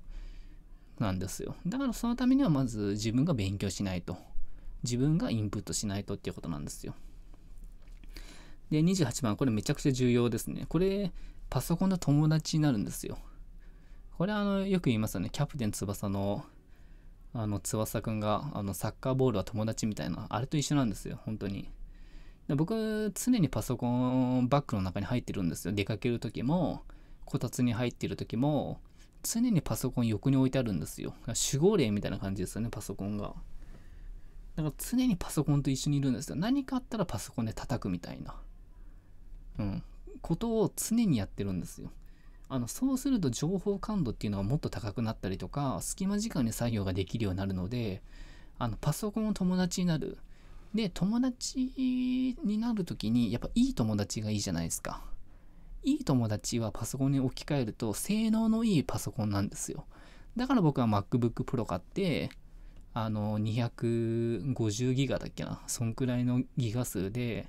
A: なんですよ。だからそのためにはまず自分が勉強しないと。自分がインプットしないとっていうことなんですよ。で、28番、これめちゃくちゃ重要ですね。これ、パソコンの友達になるんですよ。これあの、よく言いますよね。キャプテン翼の、あの、翼くんが、あの、サッカーボールは友達みたいな、あれと一緒なんですよ、本当に。僕、常にパソコンバッグの中に入ってるんですよ。出かける時も、こたつに入ってる時も、常にパソコン横に置いてあるんですよ。守護霊みたいな感じですよね、パソコンが。だから常にパソコンと一緒にいるんですよ。何かあったらパソコンで叩くみたいな。うん。ことを常にやってるんですよ。あの、そうすると情報感度っていうのはもっと高くなったりとか、隙間時間に作業ができるようになるので、あの、パソコンを友達になる。で、友達になるときに、やっぱいい友達がいいじゃないですか。いい友達はパソコンに置き換えると、性能のいいパソコンなんですよ。だから僕は MacBook Pro 買って、あの、250ギガだっけな。そんくらいのギガ数で、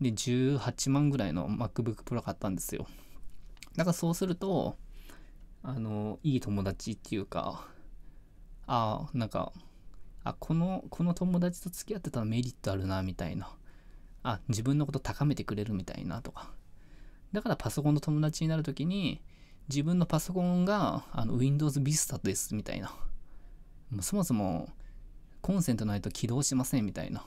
A: で、18万ぐらいの MacBook Pro 買ったんですよ。だからそうすると、あの、いい友達っていうか、ああ、なんか、あこのこの友達と付き合ってたらメリットあるなみたいなあ自分のこと高めてくれるみたいなとかだからパソコンの友達になるときに自分のパソコンがあの Windows Vista ですみたいなもうそもそもコンセントないと起動しませんみたいな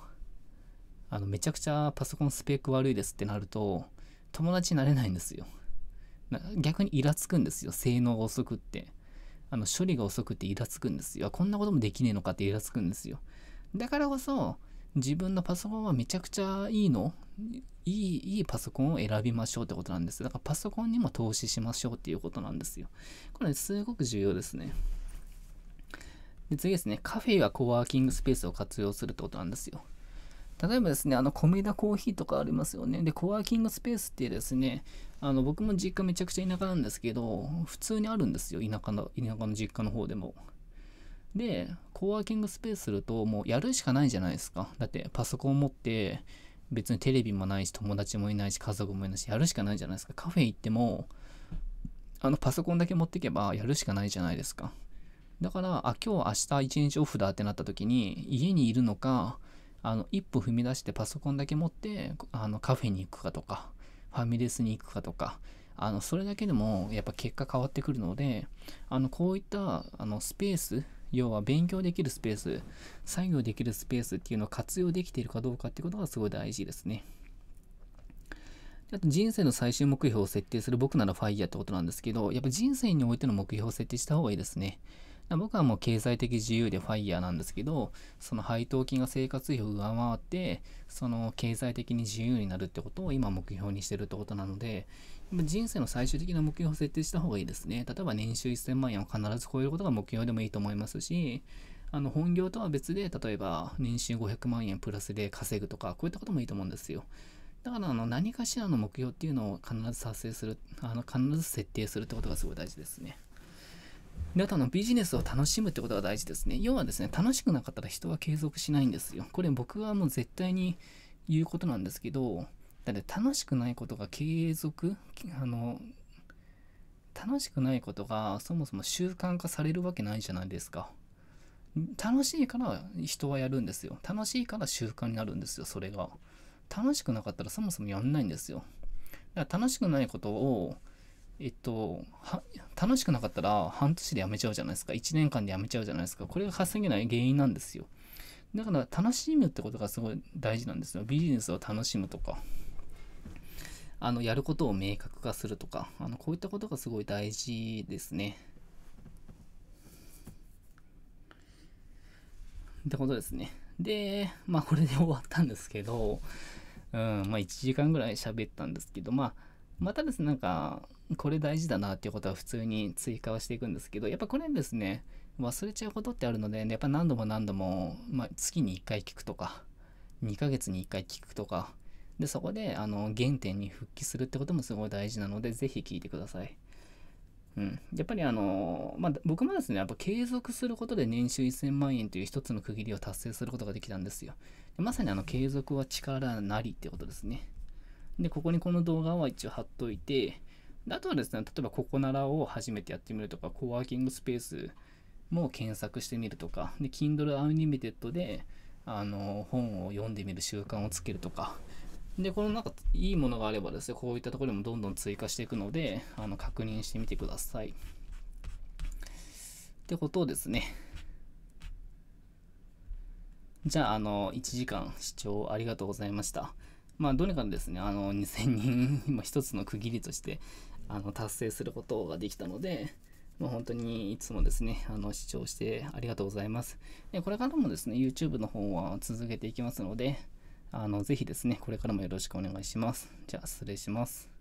A: あのめちゃくちゃパソコンスペック悪いですってなると友達になれないんですよ逆にイラつくんですよ性能が遅くってあの処理が遅くてイラつくんですよ。こんなこともできねえのかってイラつくんですよ。だからこそ、自分のパソコンはめちゃくちゃいいのいい、いいパソコンを選びましょうってことなんです。だからパソコンにも投資しましょうっていうことなんですよ。これ、ね、すごく重要ですね。で次ですね、カフェやコワーキングスペースを活用するってことなんですよ。例えばですね、あの、コメダコーヒーとかありますよね。で、コワーキングスペースってですね、あの、僕も実家めちゃくちゃ田舎なんですけど、普通にあるんですよ、田舎の、田舎の実家の方でも。で、コワーキングスペースすると、もうやるしかないじゃないですか。だって、パソコン持って、別にテレビもないし、友達もいないし、家族もいないし、やるしかないじゃないですか。カフェ行っても、あの、パソコンだけ持ってけば、やるしかないじゃないですか。だから、あ、今日明日一日オフだってなった時に、家にいるのか、あの一歩踏み出してパソコンだけ持ってあのカフェに行くかとかファミレスに行くかとかあのそれだけでもやっぱ結果変わってくるのであのこういったあのスペース要は勉強できるスペース作業できるスペースっていうのを活用できているかどうかっていうことがすごい大事ですね。あと人生の最終目標を設定する僕ならファイヤーってことなんですけど、やっぱ人生においての目標を設定した方がいいですね。僕はもう経済的自由でファイヤーなんですけど、その配当金が生活費を上回って、その経済的に自由になるってことを今目標にしてるってことなので、人生の最終的な目標を設定した方がいいですね。例えば年収1000万円を必ず超えることが目標でもいいと思いますし、あの本業とは別で、例えば年収500万円プラスで稼ぐとか、こういったこともいいと思うんですよ。だからあの何かしらの目標っていうのを必ず達成する、あの必ず設定するってことがすごい大事ですね。で、あとのビジネスを楽しむってことが大事ですね。要はですね、楽しくなかったら人は継続しないんですよ。これ僕はもう絶対に言うことなんですけど、だって楽しくないことが継続、あの、楽しくないことがそもそも習慣化されるわけないじゃないですか。楽しいから人はやるんですよ。楽しいから習慣になるんですよ、それが。楽しくなかったらそもそもやんないんですよ。だから楽しくないことをえっと、楽しくなかったら半年で辞めちゃうじゃないですか。1年間で辞めちゃうじゃないですか。これが稼げない原因なんですよ。だから楽しむってことがすごい大事なんですよ。ビジネスを楽しむとか、あの、やることを明確化するとか、あの、こういったことがすごい大事ですね。ってことですね。で、まあこれで終わったんですけど、うん、まあ1時間ぐらい喋ったんですけど、まあ、またですね、なんか、これ大事だなっていうことは普通に追加はしていくんですけど、やっぱこれですね、忘れちゃうことってあるので、やっぱ何度も何度も、まあ、月に1回聞くとか、2ヶ月に1回聞くとか、で、そこで、あの、原点に復帰するってこともすごい大事なので、是非聞いてください。うん、やっぱりあのー、まあ、僕もですね、やっぱ継続することで年収1000万円という一つの区切りを達成することができたんですよ。でまさにあの継続は力なりってことですね。で、ここにこの動画は一応貼っといて、あとはですね、例えばココナラを初めてやってみるとか、コワーキングスペースも検索してみるとか、で、Kindle Unlimited で、あの、本を読んでみる習慣をつけるとか、で、このなんかいいものがあればですね、こういったところにもどんどん追加していくので、あの、確認してみてください。ってことをですね。じゃあ、あの、1時間視聴ありがとうございました。まあ、どれかですね、あの、2000人、今一つの区切りとして、あの達成することができたので、まあ、本当にいつもですね、あの視聴してありがとうございます。でこれからもですね、YouTube の方は続けていきますので、あのぜひですね、これからもよろしくお願いします。じゃあ失礼します。